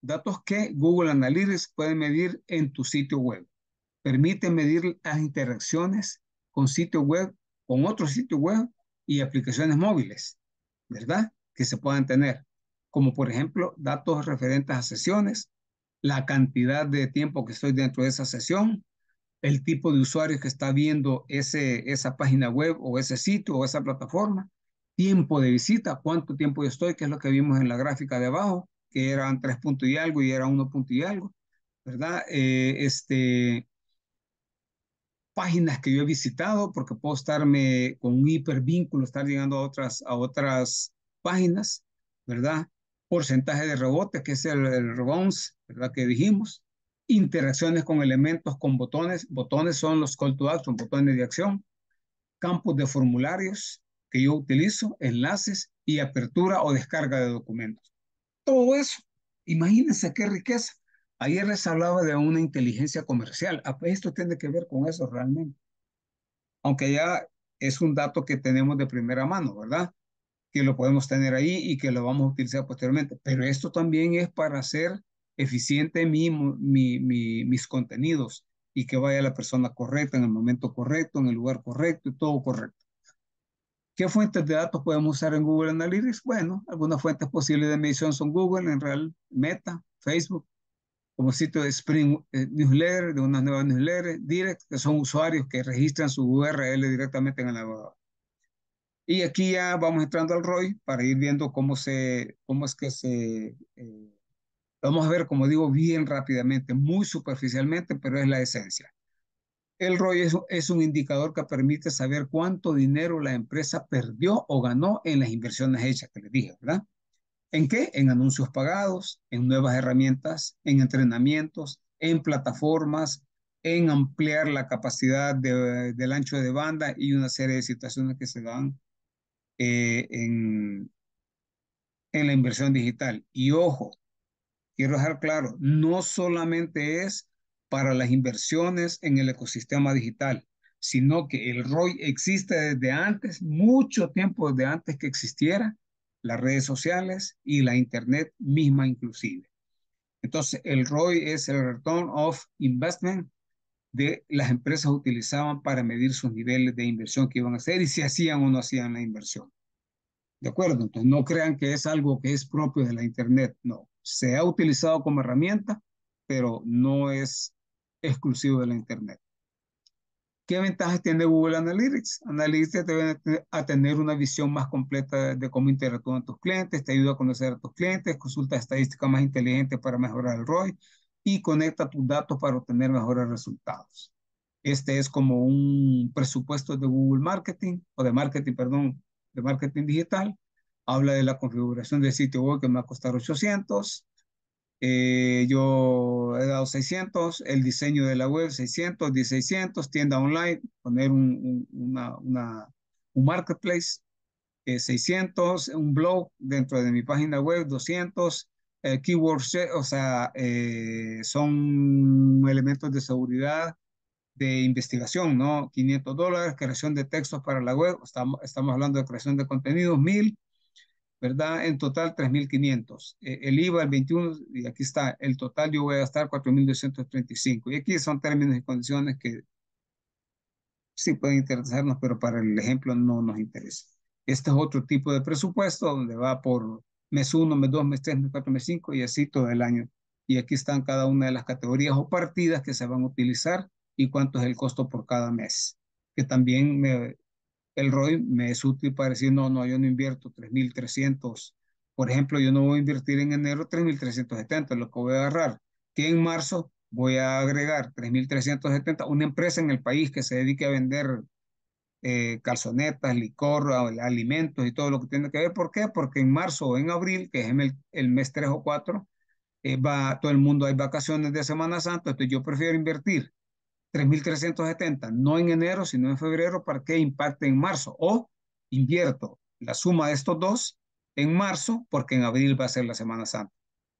datos que Google Analytics puede medir en tu sitio web. Permite medir las interacciones con sitio web, con otro sitio web y aplicaciones móviles, ¿verdad? Que se puedan tener, como por ejemplo datos referentes a sesiones, la cantidad de tiempo que estoy dentro de esa sesión, el tipo de usuario que está viendo ese, esa página web o ese sitio o esa plataforma, tiempo de visita, cuánto tiempo yo estoy, que es lo que vimos en la gráfica de abajo, que eran tres puntos y algo y era uno punto y algo, ¿verdad? Eh, este, páginas que yo he visitado, porque puedo estarme con un hipervínculo, estar llegando a otras, a otras páginas, ¿verdad? Porcentaje de rebote, que es el, el rebounce, ¿verdad? Que dijimos. Interacciones con elementos, con botones. Botones son los call to action, botones de acción. Campos de formularios que yo utilizo, enlaces y apertura o descarga de documentos. Todo eso, imagínense qué riqueza. Ayer les hablaba de una inteligencia comercial. Ah, pues, esto tiene que ver con eso realmente. Aunque ya es un dato que tenemos de primera mano, ¿verdad? Que lo podemos tener ahí y que lo vamos a utilizar posteriormente. Pero esto también es para hacer eficiente mi, mi, mis contenidos y que vaya la persona correcta en el momento correcto, en el lugar correcto y todo correcto. ¿Qué fuentes de datos podemos usar en Google Analytics? Bueno, algunas fuentes posibles de medición son Google, en real, Meta, Facebook, como sitio de Spring eh, Newsletter, de unas nuevas newsletters, Direct, que son usuarios que registran su URL directamente en el navegador. Y aquí ya vamos entrando al ROI para ir viendo cómo, se, cómo es que se eh, Vamos a ver, como digo, bien rápidamente, muy superficialmente, pero es la esencia. El ROI es, un indicador que permite saber cuánto dinero la empresa perdió o ganó en las inversiones hechas, que les dije, ¿verdad? ¿En qué? En anuncios pagados, en nuevas herramientas, en entrenamientos, en plataformas, en ampliar la capacidad del ancho de banda y una serie de situaciones que se dan eh, en, en la inversión digital. Y ojo, quiero dejar claro, no solamente es para las inversiones en el ecosistema digital, sino que el ROI existe desde antes, mucho tiempo desde antes que existiera las redes sociales y la Internet misma inclusive. Entonces, el ROI es el Return of Investment de las empresas utilizaban para medir sus niveles de inversión que iban a hacer y si hacían o no hacían la inversión. ¿De acuerdo? Entonces no crean que es algo que es propio de la Internet, no. Se ha utilizado como herramienta, pero no es exclusivo de la Internet. ¿Qué ventajas tiene Google Analytics? Analytics te va a tener una visión más completa de cómo interactúan tus clientes, te ayuda a conocer a tus clientes, consulta estadísticas más inteligentes para mejorar el ROI y conecta tus datos para obtener mejores resultados. Este es como un presupuesto de Google Marketing o de marketing, perdón, de marketing digital, habla de la configuración del sitio web que me va a costar 800, yo he dado 600, el diseño de la web 600, 1600, tienda online, poner un, una, un marketplace 600, eh, un blog dentro de mi página web 200, eh, keywords, o sea, eh, son elementos de seguridad de investigación, ¿no? 500 dólares, creación de textos para la web, estamos, estamos hablando de creación de contenidos, 1000, ¿verdad? En total 3.500. E, el IVA, el 21, y aquí está, el total yo voy a gastar 4.235. Y aquí son términos y condiciones que sí pueden interesarnos, pero para el ejemplo no nos interesa. Este es otro tipo de presupuesto donde va por mes 1, mes 2, mes 3, mes 4, mes 5 y así todo el año. Y aquí están cada una de las categorías o partidas que se van a utilizar y cuánto es el costo por cada mes. Que también me, el ROI me es útil para decir, no, no, yo no invierto 3.300. Por ejemplo, yo no voy a invertir en enero 3.370, lo que voy a agarrar. Que en marzo voy a agregar 3.370, una empresa en el país que se dedique a vender eh, calzonetas, licor, alimentos y todo lo que tiene que ver. ¿Por qué? Porque en marzo o en abril, que es el, el mes 3 o 4, eh, va, todo el mundo hay vacaciones de Semana Santa, entonces yo prefiero invertir 3.370, no en enero, sino en febrero, para que impacte en marzo. O invierto la suma de estos dos en marzo, porque en abril va a ser la Semana Santa.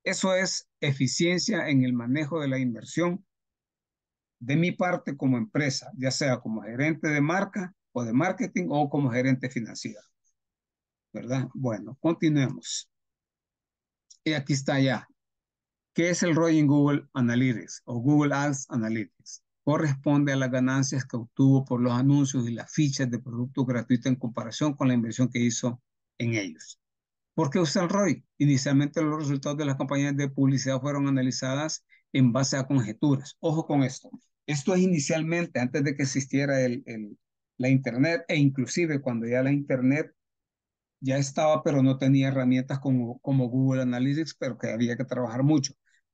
Eso es eficiencia en el manejo de la inversión de mi parte como empresa, ya sea como gerente de marca o de marketing o como gerente financiero. ¿Verdad? Bueno, continuemos. Y aquí está ya. ¿Qué es el ROI en Google Analytics o Google Ads Analytics? corresponde a las ganancias que obtuvo por los anuncios y las fichas de producto gratuito en comparación con la inversión que hizo en ellos. ¿Por qué usa ROI? Inicialmente los resultados de las campañas de publicidad fueron analizadas en base a conjeturas. Ojo con esto. Esto es inicialmente, antes de que existiera la Internet e inclusive cuando ya la Internet ya estaba, pero no tenía herramientas como, como Google Analytics, pero que había que trabajar mucho.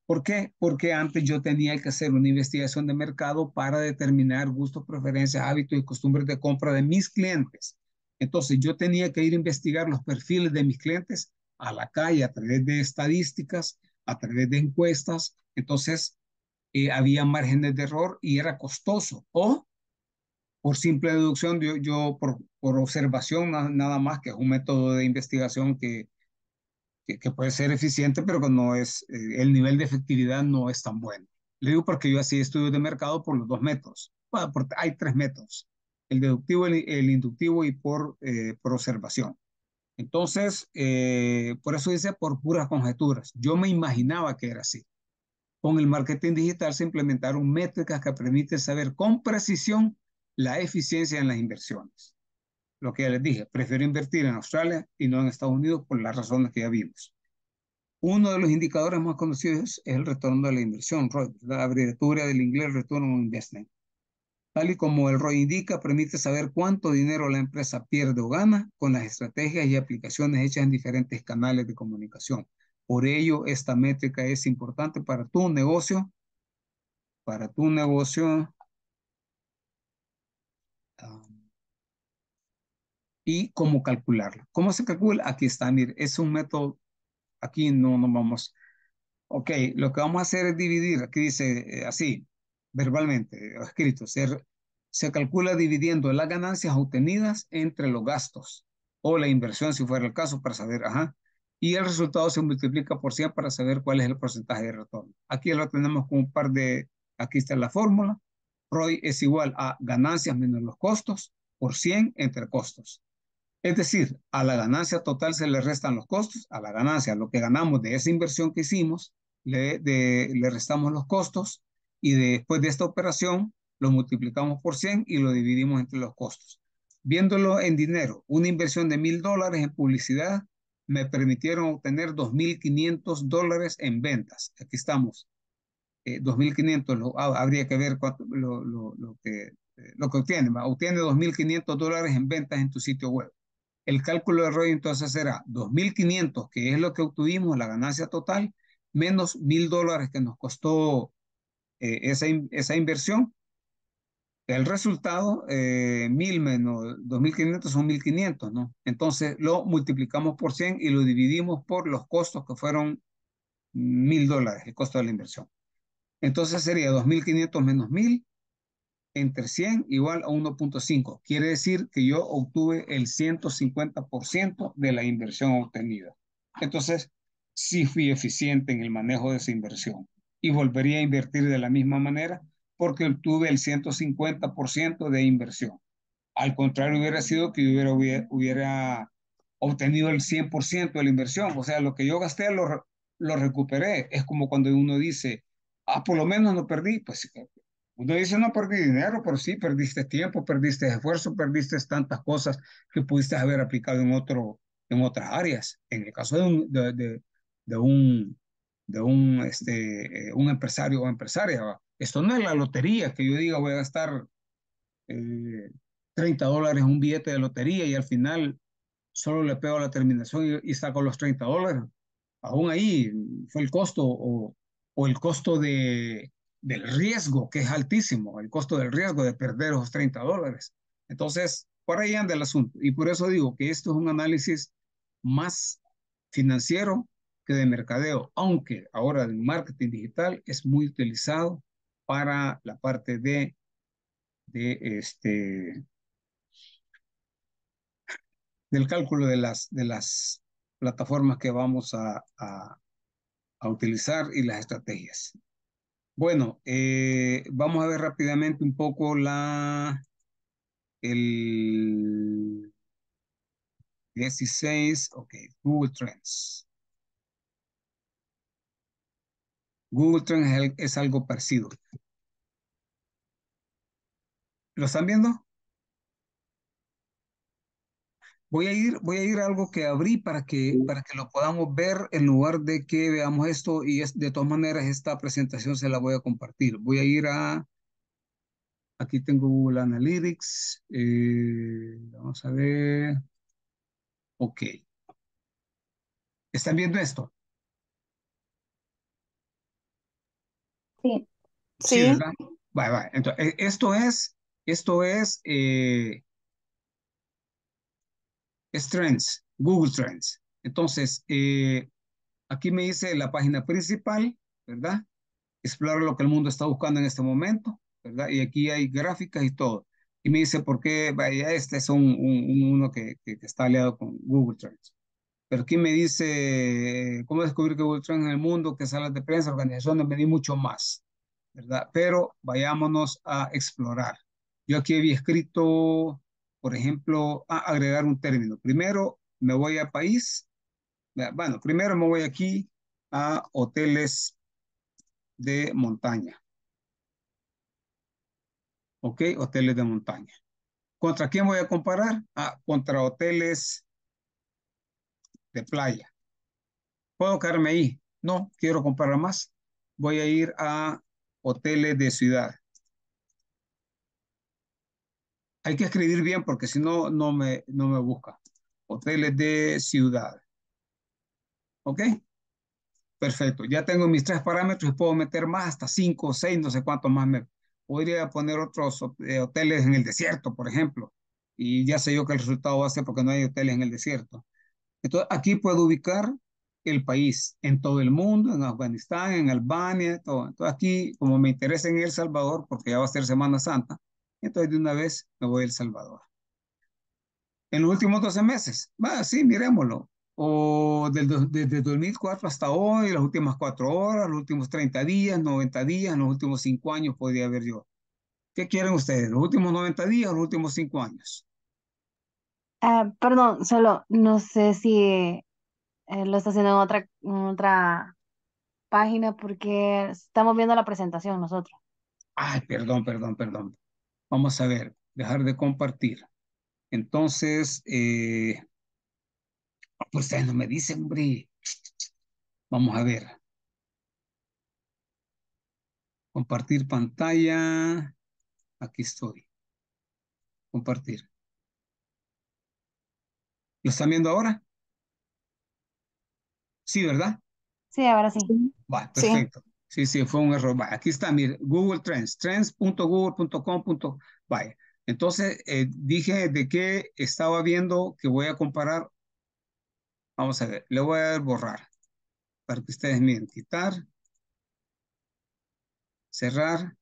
¿Por qué? Porque antes yo tenía que hacer una investigación de mercado para determinar gustos, preferencias, hábitos y costumbres de compra de mis clientes. Entonces yo tenía que ir a investigar los perfiles de mis clientes a la calle a través de estadísticas, a través de encuestas. Entonces eh, había márgenes de error y era costoso. O por simple deducción, yo, por, observación nada más, que es un método de investigación que que, puede ser eficiente, pero que no es, eh, el nivel de efectividad no es tan bueno. Le digo porque yo hacía estudios de mercado por los dos métodos. hay tres métodos, el deductivo, el, inductivo y por, eh, observación. Entonces, eh, por eso dice por puras conjeturas. Yo me imaginaba que era así. Con el marketing digital se implementaron métricas que permiten saber con precisión la eficiencia en las inversiones lo que ya les dije, prefiero invertir en Australia y no en Estados Unidos por las razones que ya vimos. Uno de los indicadores más conocidos es el retorno de la inversión, la abreviatura del inglés Return on Investment. Tal y como el ROI indica, permite saber cuánto dinero la empresa pierde o gana con las estrategias y aplicaciones hechas en diferentes canales de comunicación. Por ello, esta métrica es importante para tu negocio, para tu negocio, ah, y cómo calcularlo? ¿Cómo se calcula? Aquí está, mire, es un método, aquí no nos vamos. Ok, lo que vamos a hacer es dividir, aquí dice eh, así, verbalmente, escrito, se, se calcula dividiendo las ganancias obtenidas entre los gastos o la inversión, si fuera el caso, para saber, ajá, y el resultado se multiplica por 100 para saber cuál es el porcentaje de retorno. Aquí lo tenemos con un par de, aquí está la fórmula, ROI es igual a ganancias menos los costos por 100 entre costos. Es decir, a la ganancia total se le restan los costos, a la ganancia, lo que ganamos de esa inversión que hicimos, le, restamos los costos y después de esta operación lo multiplicamos por 100 y lo dividimos entre los costos. Viéndolo en dinero, una inversión de mil dólares en publicidad me permitieron obtener 2.500 dólares en ventas. Aquí estamos. 2.500, eh, ah, habría que ver lo, que, eh, lo que obtiene. Obtiene 2.500 dólares en ventas en tu sitio web el cálculo de ROI entonces será 2.500, que es lo que obtuvimos, la ganancia total, menos 1.000 dólares que nos costó eh, esa, esa, inversión. El resultado, 1.000 eh, menos 2.500 son 1.500, ¿no? Entonces lo multiplicamos por 100 y lo dividimos por los costos que fueron 1.000 dólares, el costo de la inversión. Entonces sería 2.500 menos 1.000 entre 100 igual a 1.5. Quiere decir que yo obtuve el 150% de la inversión obtenida. Entonces, sí fui eficiente en el manejo de esa inversión y volvería a invertir de la misma manera porque obtuve el 150% de inversión. Al contrario, hubiera sido que hubiera, hubiera, obtenido el 100% de la inversión. O sea, lo que yo gasté lo, lo recuperé. Es como cuando uno dice, ah, por lo menos no perdí. Pues uno dice, no perdí dinero, pero sí, perdiste tiempo, perdiste esfuerzo, perdiste tantas cosas que pudiste haber aplicado en, otro, en otras áreas. En el caso de un, de, un, de un, este, eh, un empresario o empresaria, esto no es la lotería, que yo diga voy a gastar 30 eh, dólares un billete de lotería y al final solo le pego la terminación y, saco los 30 dólares. Aún ahí fue el costo o, o el costo de del riesgo, que es altísimo, el costo del riesgo de perder los 30 dólares. Entonces, por ahí anda el asunto. Y por eso digo que esto es un análisis más financiero que de mercadeo, aunque ahora el marketing digital es muy utilizado para la parte de, de este, del cálculo de las, de las plataformas que vamos a, a utilizar y las estrategias. Bueno, eh, vamos a ver rápidamente un poco la, el 16, ok, Google Trends. Google Trends es algo parecido. ¿Lo están viendo? Voy a ir, voy a ir algo que abrí para que, para que lo podamos ver en lugar de que veamos esto y de todas maneras esta presentación se la voy a compartir. Voy a ir a, aquí tengo Google Analytics, eh, vamos a ver, ok. ¿Están viendo esto? Sí. Sí. vale. Entonces, e, esto es, esto es eh, es Trends, Google Trends. Entonces, eh, aquí me dice la página principal, ¿verdad? Explorar lo que el mundo está buscando en este momento, ¿verdad? Y aquí hay gráficas y todo. Y me dice, ¿por qué? Vaya, este es un, uno que, está aliado con Google Trends. Pero aquí me dice, ¿cómo descubrir que Google Trends en el mundo, qué salas de prensa, organizaciones, me di mucho más, ¿verdad? Pero vayámonos a explorar. Yo aquí había escrito por ejemplo, a agregar un término. Primero me voy a país, bueno, primero me voy aquí a hoteles de montaña. ¿Ok? Hoteles de montaña. ¿Contra quién voy a comparar? Ah, contra hoteles de playa. ¿Puedo quedarme ahí? No, quiero comparar más. Voy a ir a hoteles de ciudad hay que escribir bien porque si no, no me, no me busca. Hoteles de ciudad. ¿Ok? Perfecto. Ya tengo mis tres parámetros y puedo meter más, hasta cinco o seis, no sé cuántos más me... Podría poner otros eh, hoteles en el desierto, por ejemplo. Y ya sé yo que el resultado va a ser porque no hay hoteles en el desierto. Entonces, aquí puedo ubicar el país, en todo el mundo, en Afganistán, en Albania, todo. Entonces aquí, como me interesa en El Salvador, porque ya va a ser Semana Santa, entonces de una vez me voy a El Salvador. En los últimos 12 meses, va, sí, miremoslo. O del, desde 2004 hasta hoy, las últimas cuatro horas, los últimos 30 días, 90 días, los últimos cinco años podría haber yo. ¿Qué quieren ustedes? ¿Los últimos 90 días o los últimos cinco años? Ah, perdón, solo no sé si eh, lo está haciendo en otra, en otra página porque estamos viendo la presentación nosotros. Ay, perdón, perdón, perdón. Vamos a ver, dejar de compartir. Entonces, eh, pues ustedes no me dicen, hombre. Vamos a ver. Compartir pantalla. Aquí estoy. Compartir. ¿Lo están viendo ahora? Sí, ¿verdad? Sí, ahora sí. Va, perfecto. Sí, sí, fue un error. aquí está, mire, Google Trends, trends.google.com. Vaya. Entonces, eh, dije de qué estaba viendo que voy a comparar. Vamos a ver, le voy a borrar para que ustedes miren. Quitar, cerrar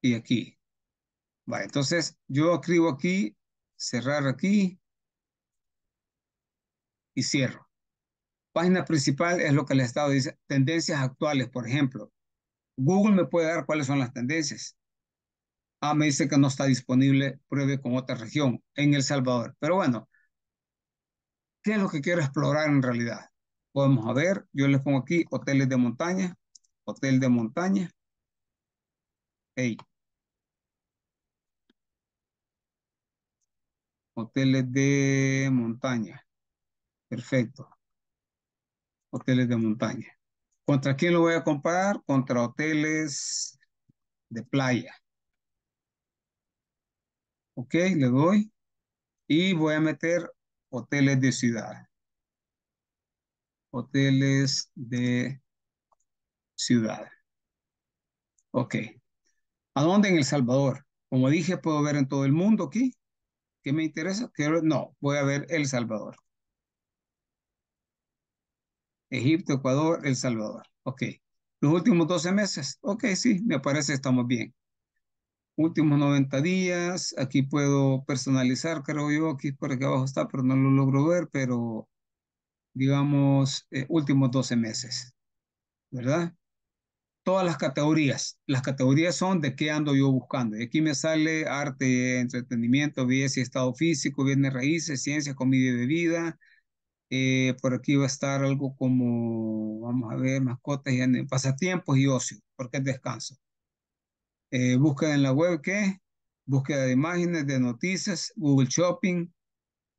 y aquí. Vaya. entonces yo escribo aquí, cerrar aquí y cierro. Página principal es lo que el Estado dice, tendencias actuales, por ejemplo. Google me puede dar cuáles son las tendencias. Ah, me dice que no está disponible, pruebe con otra región, en El Salvador. Pero bueno, ¿qué es lo que quiero explorar en realidad? Podemos ver, yo le pongo aquí hoteles de montaña, hotel de montaña. Hey. Hoteles de montaña. Perfecto hoteles de montaña. ¿Contra quién lo voy a comparar? Contra hoteles de playa. Ok, le doy. Y voy a meter hoteles de ciudad. Hoteles de ciudad. Ok. ¿A dónde? En El Salvador. Como dije, puedo ver en todo el mundo aquí. ¿Qué me interesa? no, voy a ver El Salvador. Egipto, Ecuador, El Salvador. Ok. Los últimos 12 meses. Ok, sí, me parece, estamos bien. Últimos 90 días. Aquí puedo personalizar, creo yo. Aquí por aquí abajo está, pero no lo logro ver. Pero digamos, eh, últimos 12 meses. ¿Verdad? Todas las categorías. Las categorías son de qué ando yo buscando. Y aquí me sale arte, entretenimiento, bienes y estado físico, bienes raíces, ciencia, comida y bebida, eh, por aquí va a estar algo como, vamos a ver, mascotas y pasatiempos y ocio, porque es descanso. Eh, búsqueda en la web, ¿qué? Búsqueda de imágenes, de noticias, Google Shopping,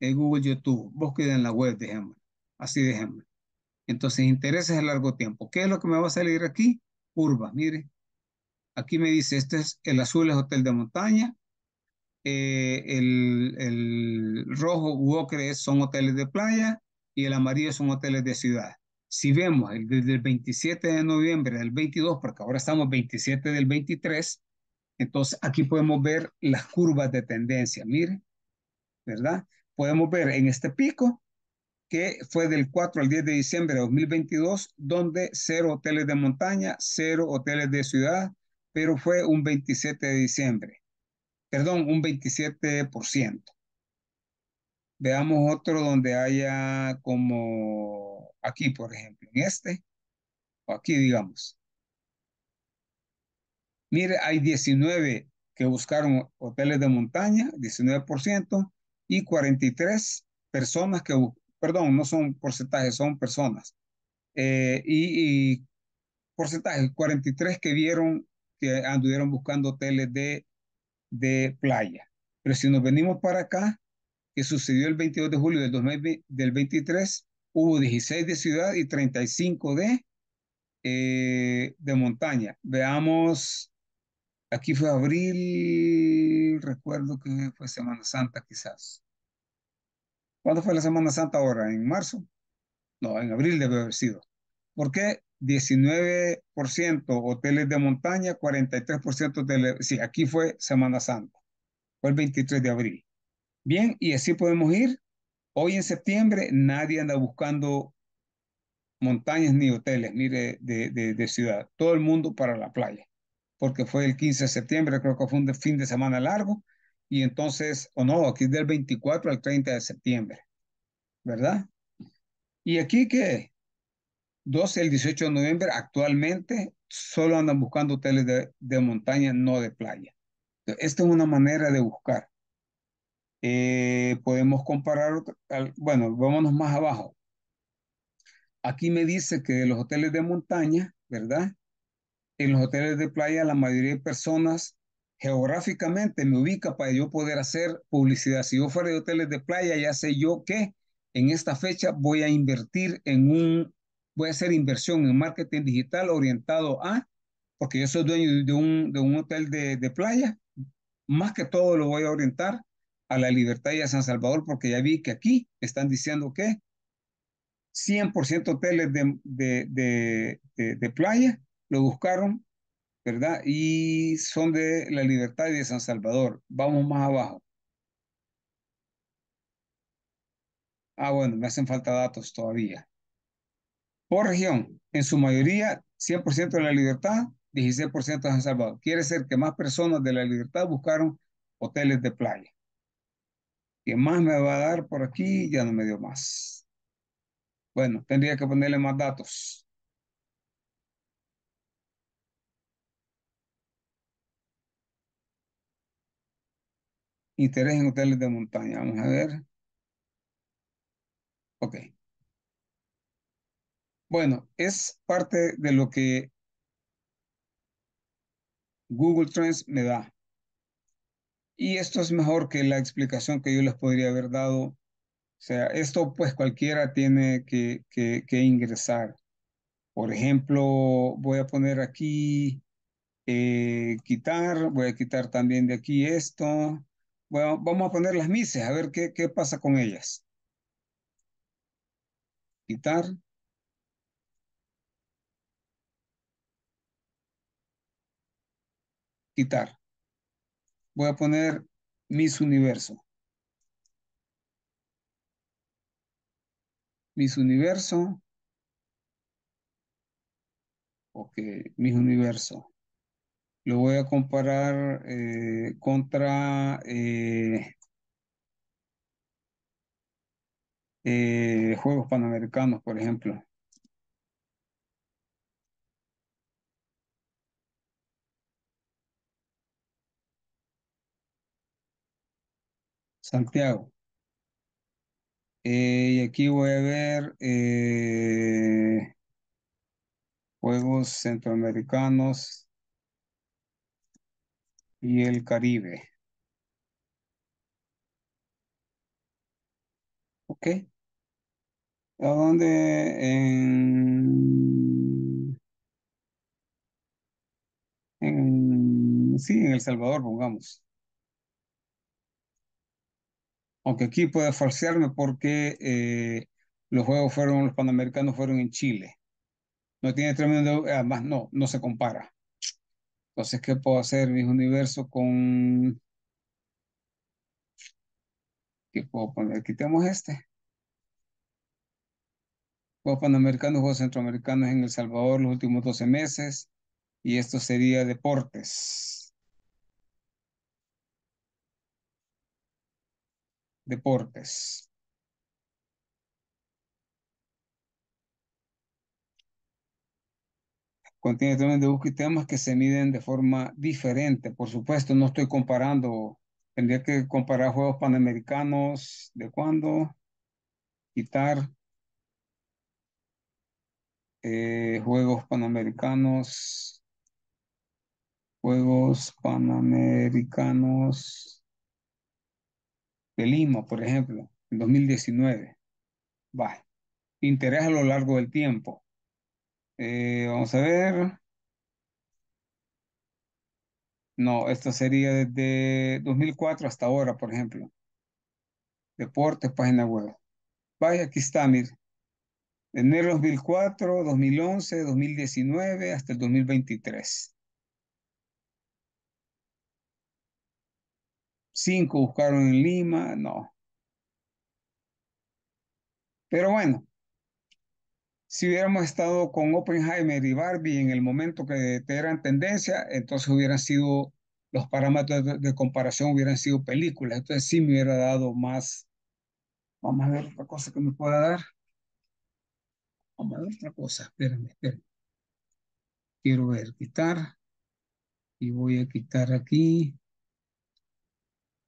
eh, Google YouTube. Búsqueda en la web, dejémoslo. Así dejémoslo. Entonces, intereses a largo tiempo. ¿Qué es lo que me va a salir aquí? urba mire. Aquí me dice, este es el azul es hotel de montaña, el, el rojo u ocre son hoteles de playa, y el amarillo son hoteles de ciudad. Si vemos el, desde el 27 de noviembre del 22, porque ahora estamos 27 del 23, entonces aquí podemos ver las curvas de tendencia. Miren, ¿verdad? Podemos ver en este pico que fue del 4 al 10 de diciembre de 2022, donde cero hoteles de montaña, cero hoteles de ciudad, pero fue un 27 de diciembre, perdón, un 27%. Veamos otro donde haya como aquí, por ejemplo, en este, o aquí, digamos. Mire, hay 19 que buscaron hoteles de montaña, 19%, y 43 personas que, perdón, no son porcentajes, son personas. Eh, y, porcentajes, 43 que vieron que anduvieron buscando hoteles de, de playa. Pero si nos venimos para acá, que sucedió el 22 de julio del, 23, hubo 16 de ciudad y 35 de, eh, de montaña. Veamos, aquí fue abril, recuerdo que fue Semana Santa quizás. ¿Cuándo fue la Semana Santa ahora? ¿En marzo? No, en abril debe haber sido. ¿Por qué? 19% hoteles de montaña, 43% de... Sí, aquí fue Semana Santa. Fue el 23 de abril. Bien, y así podemos ir. Hoy en septiembre nadie anda buscando montañas ni hoteles, mire, de, ciudad. Todo el mundo para la playa, porque fue el 15 de septiembre, creo que fue un fin de semana largo, y entonces, o no, aquí es del 24 al 30 de septiembre, ¿verdad? Y aquí que 12 el 18 de noviembre, actualmente solo andan buscando hoteles de, de montaña, no de playa. Esta es una manera de buscar. Eh, podemos comparar, bueno, vámonos más abajo. Aquí me dice que de los hoteles de montaña, ¿verdad? En los hoteles de playa, la mayoría de personas geográficamente me ubica para yo poder hacer publicidad. Si yo fuera de hoteles de playa, ya sé yo que en esta fecha voy a invertir en un, voy a hacer inversión en marketing digital orientado a, porque yo soy dueño de un, de un hotel de, de playa, más que todo lo voy a orientar a la libertad y a San Salvador, porque ya vi que aquí están diciendo que 100% hoteles de, de, de, playa lo buscaron, ¿verdad? Y son de la libertad y de San Salvador. Vamos más abajo. Ah, bueno, me hacen falta datos todavía. Por región, en su mayoría, 100% de la libertad, 16% de San Salvador. Quiere decir que más personas de la libertad buscaron hoteles de playa que más me va a dar por aquí, ya no me dio más. Bueno, tendría que ponerle más datos. Interés en hoteles de montaña. Vamos a ver. Ok. Bueno, es parte de lo que Google Trends me da. Y esto es mejor que la explicación que yo les podría haber dado. O sea, esto pues cualquiera tiene que, que, ingresar. Por ejemplo, voy a poner aquí eh, quitar, voy a quitar también de aquí esto. Bueno, vamos a poner las mises, a ver qué, qué pasa con ellas. Quitar. Quitar. Voy a poner Miss Universo. Miss Universo. Ok, Miss Universo. Lo voy a comparar eh, contra eh, eh, Juegos Panamericanos, por ejemplo. Santiago. Eh, y aquí voy a ver eh, Juegos Centroamericanos y el Caribe. Ok. ¿A dónde? En, en, sí, en El Salvador, pongamos aunque aquí pueda falsearme porque eh, los juegos fueron, los panamericanos fueron en Chile. No tiene tremendo, además no, no se compara. Entonces, ¿qué puedo hacer, mis universo con... ¿Qué puedo poner? Quitemos este. Juegos panamericanos, Juegos centroamericanos en El Salvador los últimos 12 meses. Y esto sería deportes. Deportes. Contiene también de busco y temas que se miden de forma diferente. Por supuesto, no estoy comparando. Tendría que comparar juegos panamericanos. ¿De cuándo? Quitar. Eh, juegos panamericanos. Juegos panamericanos de Lima, por ejemplo, en 2019. Va. Interés a lo largo del tiempo. Eh, vamos a ver. No, esto sería desde 2004 hasta ahora, por ejemplo. Deportes, página web. Vaya, aquí está, mire. Enero 2004, 2011, 2019 hasta el 2023. cinco buscaron en Lima, no. Pero bueno, si hubiéramos estado con Oppenheimer y Barbie en el momento que eran tendencia, entonces hubieran sido, los parámetros de, comparación hubieran sido películas. Entonces sí me hubiera dado más. Vamos a ver otra cosa que me pueda dar. Vamos a ver otra cosa. Espérenme, Quiero ver, quitar. Y voy a quitar aquí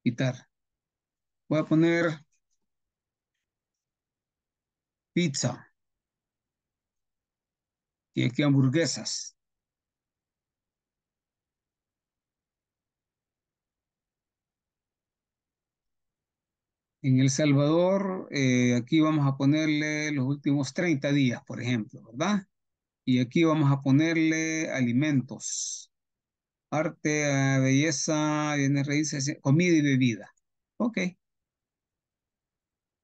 quitar. Voy a poner pizza. Y aquí hamburguesas. En El Salvador, eh, aquí vamos a ponerle los últimos 30 días, por ejemplo, ¿verdad? Y aquí vamos a ponerle alimentos arte, eh, belleza, bienes raíces, eh, comida y bebida. Ok.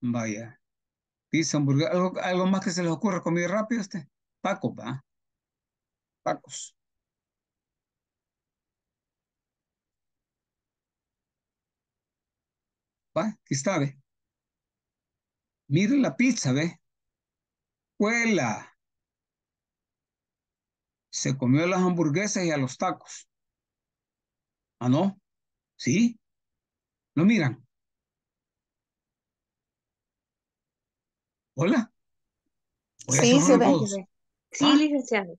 Vaya. Pizza, hamburguesa. ¿Algo, más que se les ocurra? ¿Comida rápida este. Paco, va. Pacos. Va, aquí está, ve. Mire la pizza, ve. Cuela. Se comió las hamburguesas y a los tacos. ¿Ah, no? ¿Sí? ¿Lo miran? ¿Hola? sí, se ve. Sí, ah. licenciado.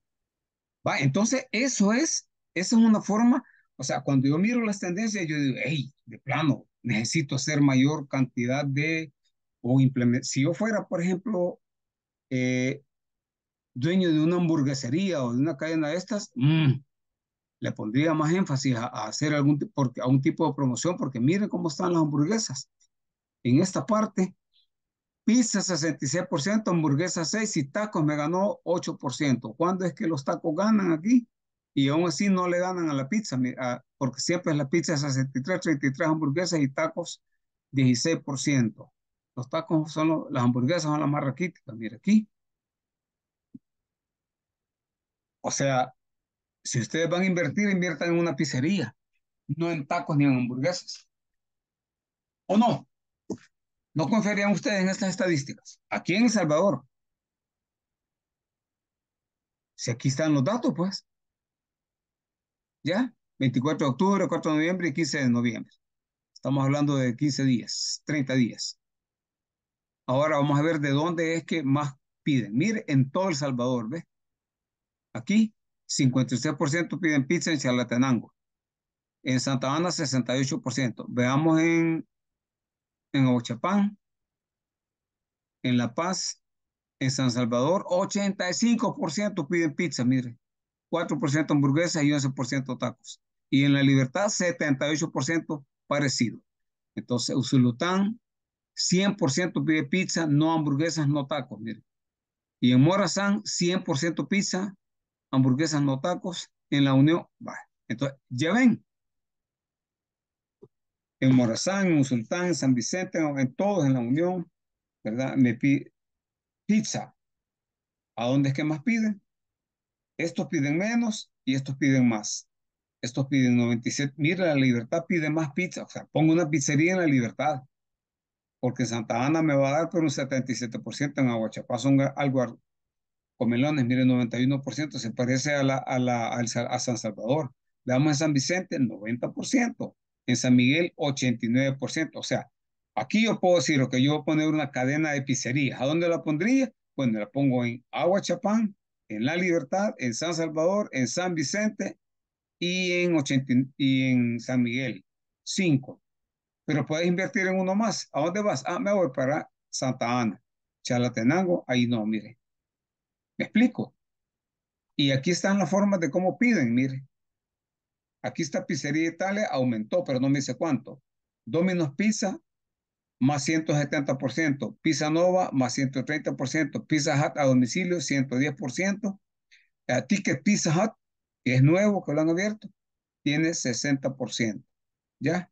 Va, entonces eso es, eso es una forma, o sea, cuando yo miro las tendencias, yo digo, hey, de plano, necesito hacer mayor cantidad de, o implementar, si yo fuera, por ejemplo, eh, dueño de una hamburguesería o de una cadena de estas, mmm, le pondría más énfasis a, hacer algún a un tipo de promoción, porque miren cómo están las hamburguesas. En esta parte, pizza 66%, hamburguesa 6 y tacos me ganó 8%. ¿Cuándo es que los tacos ganan aquí? Y aún así no le ganan a la pizza, porque siempre es la pizza 63, 33 hamburguesas y tacos 16%. Los tacos son las hamburguesas son las más raquíticas, mira aquí. O sea, si ustedes van a invertir, inviertan en una pizzería, no en tacos ni en hamburguesas. ¿O no? ¿No conferían ustedes en estas estadísticas? Aquí en El Salvador. Si aquí están los datos, pues. ¿Ya? 24 de octubre, 4 de noviembre y 15 de noviembre. Estamos hablando de 15 días, 30 días. Ahora vamos a ver de dónde es que más piden. Mire, en todo El Salvador, ¿ves? Aquí, 56% piden pizza en Chalatenango. En Santa Ana, 68%. Veamos en, en Ochapán, en La Paz, en San Salvador, 85% piden pizza, mire. 4% hamburguesas y 11% tacos. Y en La Libertad, 78% parecido. Entonces, Usulután, 100% pide pizza, no hamburguesas, no tacos, mire. Y en Morazán, 100% pizza, hamburguesas no tacos en la Unión. va Entonces, ya ven. En Morazán, en en San Vicente, en todos en la Unión, ¿verdad? Me pide pizza. ¿A dónde es que más piden? Estos piden menos y estos piden más. Estos piden 97. Mira, la libertad pide más pizza. O sea, pongo una pizzería en la libertad. Porque en Santa Ana me va a dar por un 77%, en son algo Comelones, mire, 91%, se parece a, la, a, la, a San Salvador. Le damos a San Vicente, 90%. En San Miguel, 89%. O sea, aquí yo puedo decir, que yo voy a poner una cadena de pizzerías. ¿A dónde la pondría? Bueno, pues la pongo en Aguachapán, en La Libertad, en San Salvador, en San Vicente y en, y en San Miguel. 5. Pero puedes invertir en uno más. ¿A dónde vas? Ah, me voy para Santa Ana. Chalatenango, ahí no, mire. ¿Me explico? Y aquí están las formas de cómo piden, mire. Aquí está Pizzería Italia, aumentó, pero no me dice cuánto. Domino's Pizza, más 170%. Pizza Nova, más 130%. Pizza Hut a domicilio, 110%. A Ticket Pizza Hut, que es nuevo, que lo han abierto, tiene 60%. ¿Ya?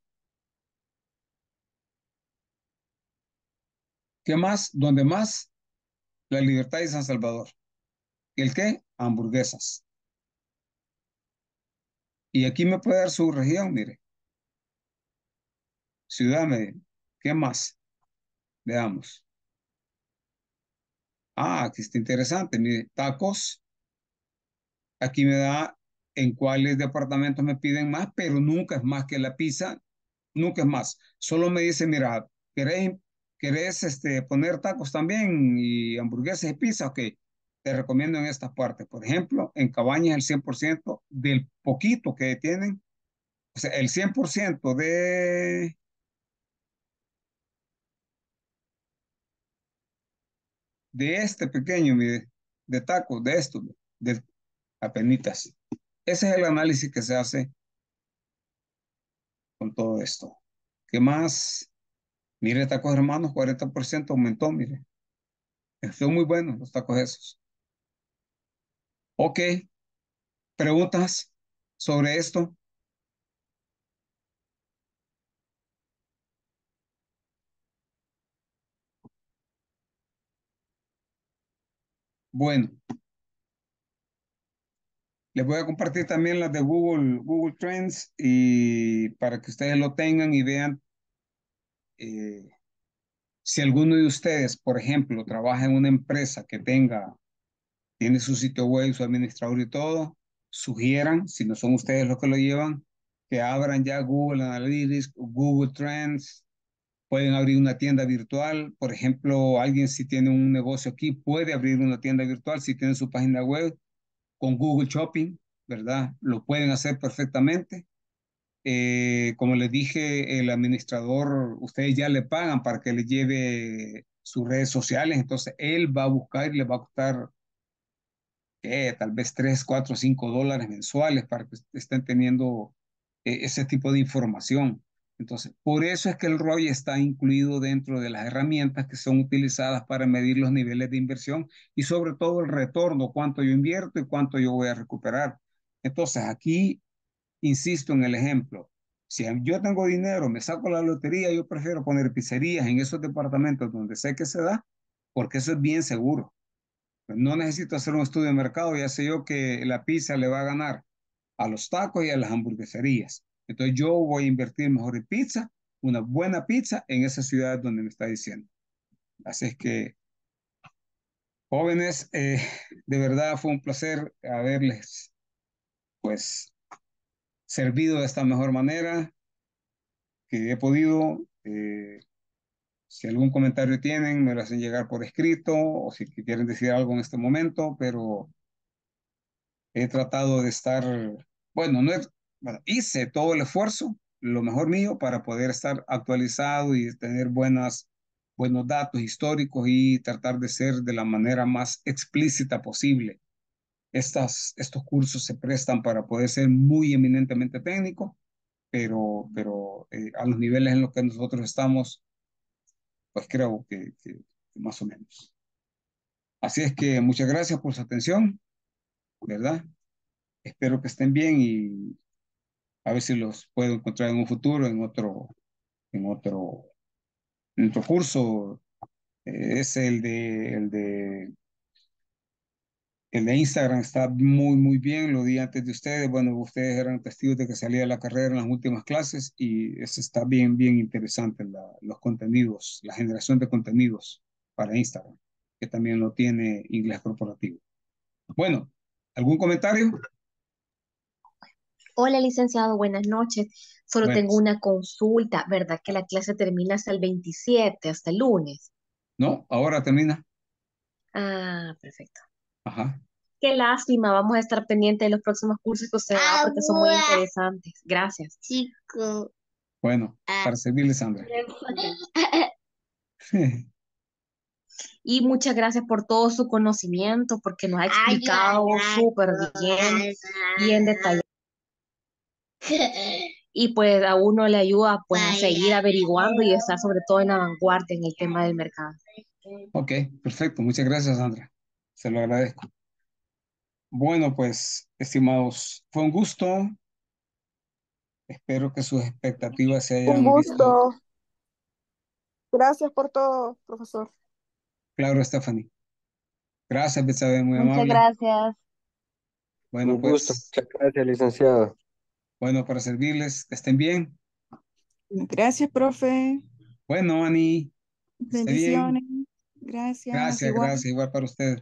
¿Qué más? ¿Dónde más? La Libertad de San Salvador. ¿El qué? Hamburguesas. Y aquí me puede dar su región, mire. Ciudad Medellín. ¿Qué más? Veamos. Ah, aquí está interesante. Mire, tacos. Aquí me da en cuáles departamentos me piden más, pero nunca es más que la pizza. Nunca es más. Solo me dice, mira, ¿querés, querés este, poner tacos también y hamburguesas y pizza? Ok, te recomiendo en estas partes. Por ejemplo, en cabañas el 100% del poquito que tienen, o sea, el 100% de... De este pequeño, mire, de tacos, de esto, de apenitas. Ese es el análisis que se hace con todo esto. ¿Qué más? Mire, tacos hermanos, 40% aumentó, mire. Estuvo muy bueno los tacos esos. Ok, ¿preguntas sobre esto? Bueno, les voy a compartir también las de Google, Google Trends y para que ustedes lo tengan y vean eh, si alguno de ustedes, por ejemplo, trabaja en una empresa que tenga tiene su sitio web, su administrador y todo, sugieran, si no son ustedes los que lo llevan, que abran ya Google Analytics, Google Trends, pueden abrir una tienda virtual, por ejemplo, alguien si tiene un negocio aquí puede abrir una tienda virtual, si tiene su página web con Google Shopping, ¿verdad? Lo pueden hacer perfectamente. Eh, como les dije, el administrador, ustedes ya le pagan para que le lleve sus redes sociales, entonces él va a buscar y le va a costar tal vez 3, 4, 5 dólares mensuales para que estén teniendo eh, ese tipo de información. Entonces, por eso es que el ROI está incluido dentro de las herramientas que son utilizadas para medir los niveles de inversión y sobre todo el retorno, cuánto yo invierto y cuánto yo voy a recuperar. Entonces, aquí insisto en el ejemplo. Si yo tengo dinero, me saco la lotería, yo prefiero poner pizzerías en esos departamentos donde sé que se da, porque eso es bien seguro. No necesito hacer un estudio de mercado, ya sé yo que la pizza le va a ganar a los tacos y a las hamburgueserías. Entonces yo voy a invertir mejor en pizza, una buena pizza en esa ciudad donde me está diciendo. Así es que, jóvenes, eh, de verdad fue un placer haberles, pues, servido de esta mejor manera que he podido. Eh, si algún comentario tienen, me lo hacen llegar por escrito o si quieren decir algo en este momento, pero he tratado de estar, bueno, no hice todo el esfuerzo, lo mejor mío, para poder estar actualizado y tener buenas, buenos datos históricos y tratar de ser de la manera más explícita posible. Estas, estos cursos se prestan para poder ser muy eminentemente técnico, pero, pero eh, a los niveles en los que nosotros estamos, pues creo que, más o menos. Así es que muchas gracias por su atención, ¿verdad? Espero que estén bien y a ver si los puedo encontrar en un futuro, en otro, en otro, en otro curso. Eh, es el de, el de el de Instagram está muy, muy bien. Lo di antes de ustedes. Bueno, ustedes eran testigos de que salía de la carrera en las últimas clases y eso está bien, bien interesante. los contenidos, la generación de contenidos para Instagram, que también lo tiene Inglés Corporativo. Bueno, ¿algún comentario? Hola, licenciado, buenas noches. Solo tengo una consulta, ¿verdad? Que la clase termina hasta el 27, hasta el lunes. No, ahora termina. Ah, perfecto. Qué lástima, vamos a estar pendientes de los próximos cursos que usted da ah, porque son muy interesantes. Gracias. Chico. Bueno, ah. para servirles, Sandra. Y muchas gracias por todo su conocimiento, porque nos ha explicado súper bien, bien detallado. Y pues a uno le ayuda pues, a seguir averiguando y estar sobre todo en la vanguardia en el tema del mercado. Ok, perfecto. Muchas gracias, Sandra. Se lo agradezco. Bueno, pues, estimados, fue un gusto. Espero que sus expectativas se hayan Un gusto. Gracias por todo, profesor. Claro, Stephanie. Gracias, Betsabe, muy Muchas gracias. Bueno, un pues, gusto. Muchas gracias, licenciado. Bueno, para servirles, estén bien. Gracias, profe. Bueno, Ani. Bendiciones. Gracias. Gracias, gracias. Igual para usted.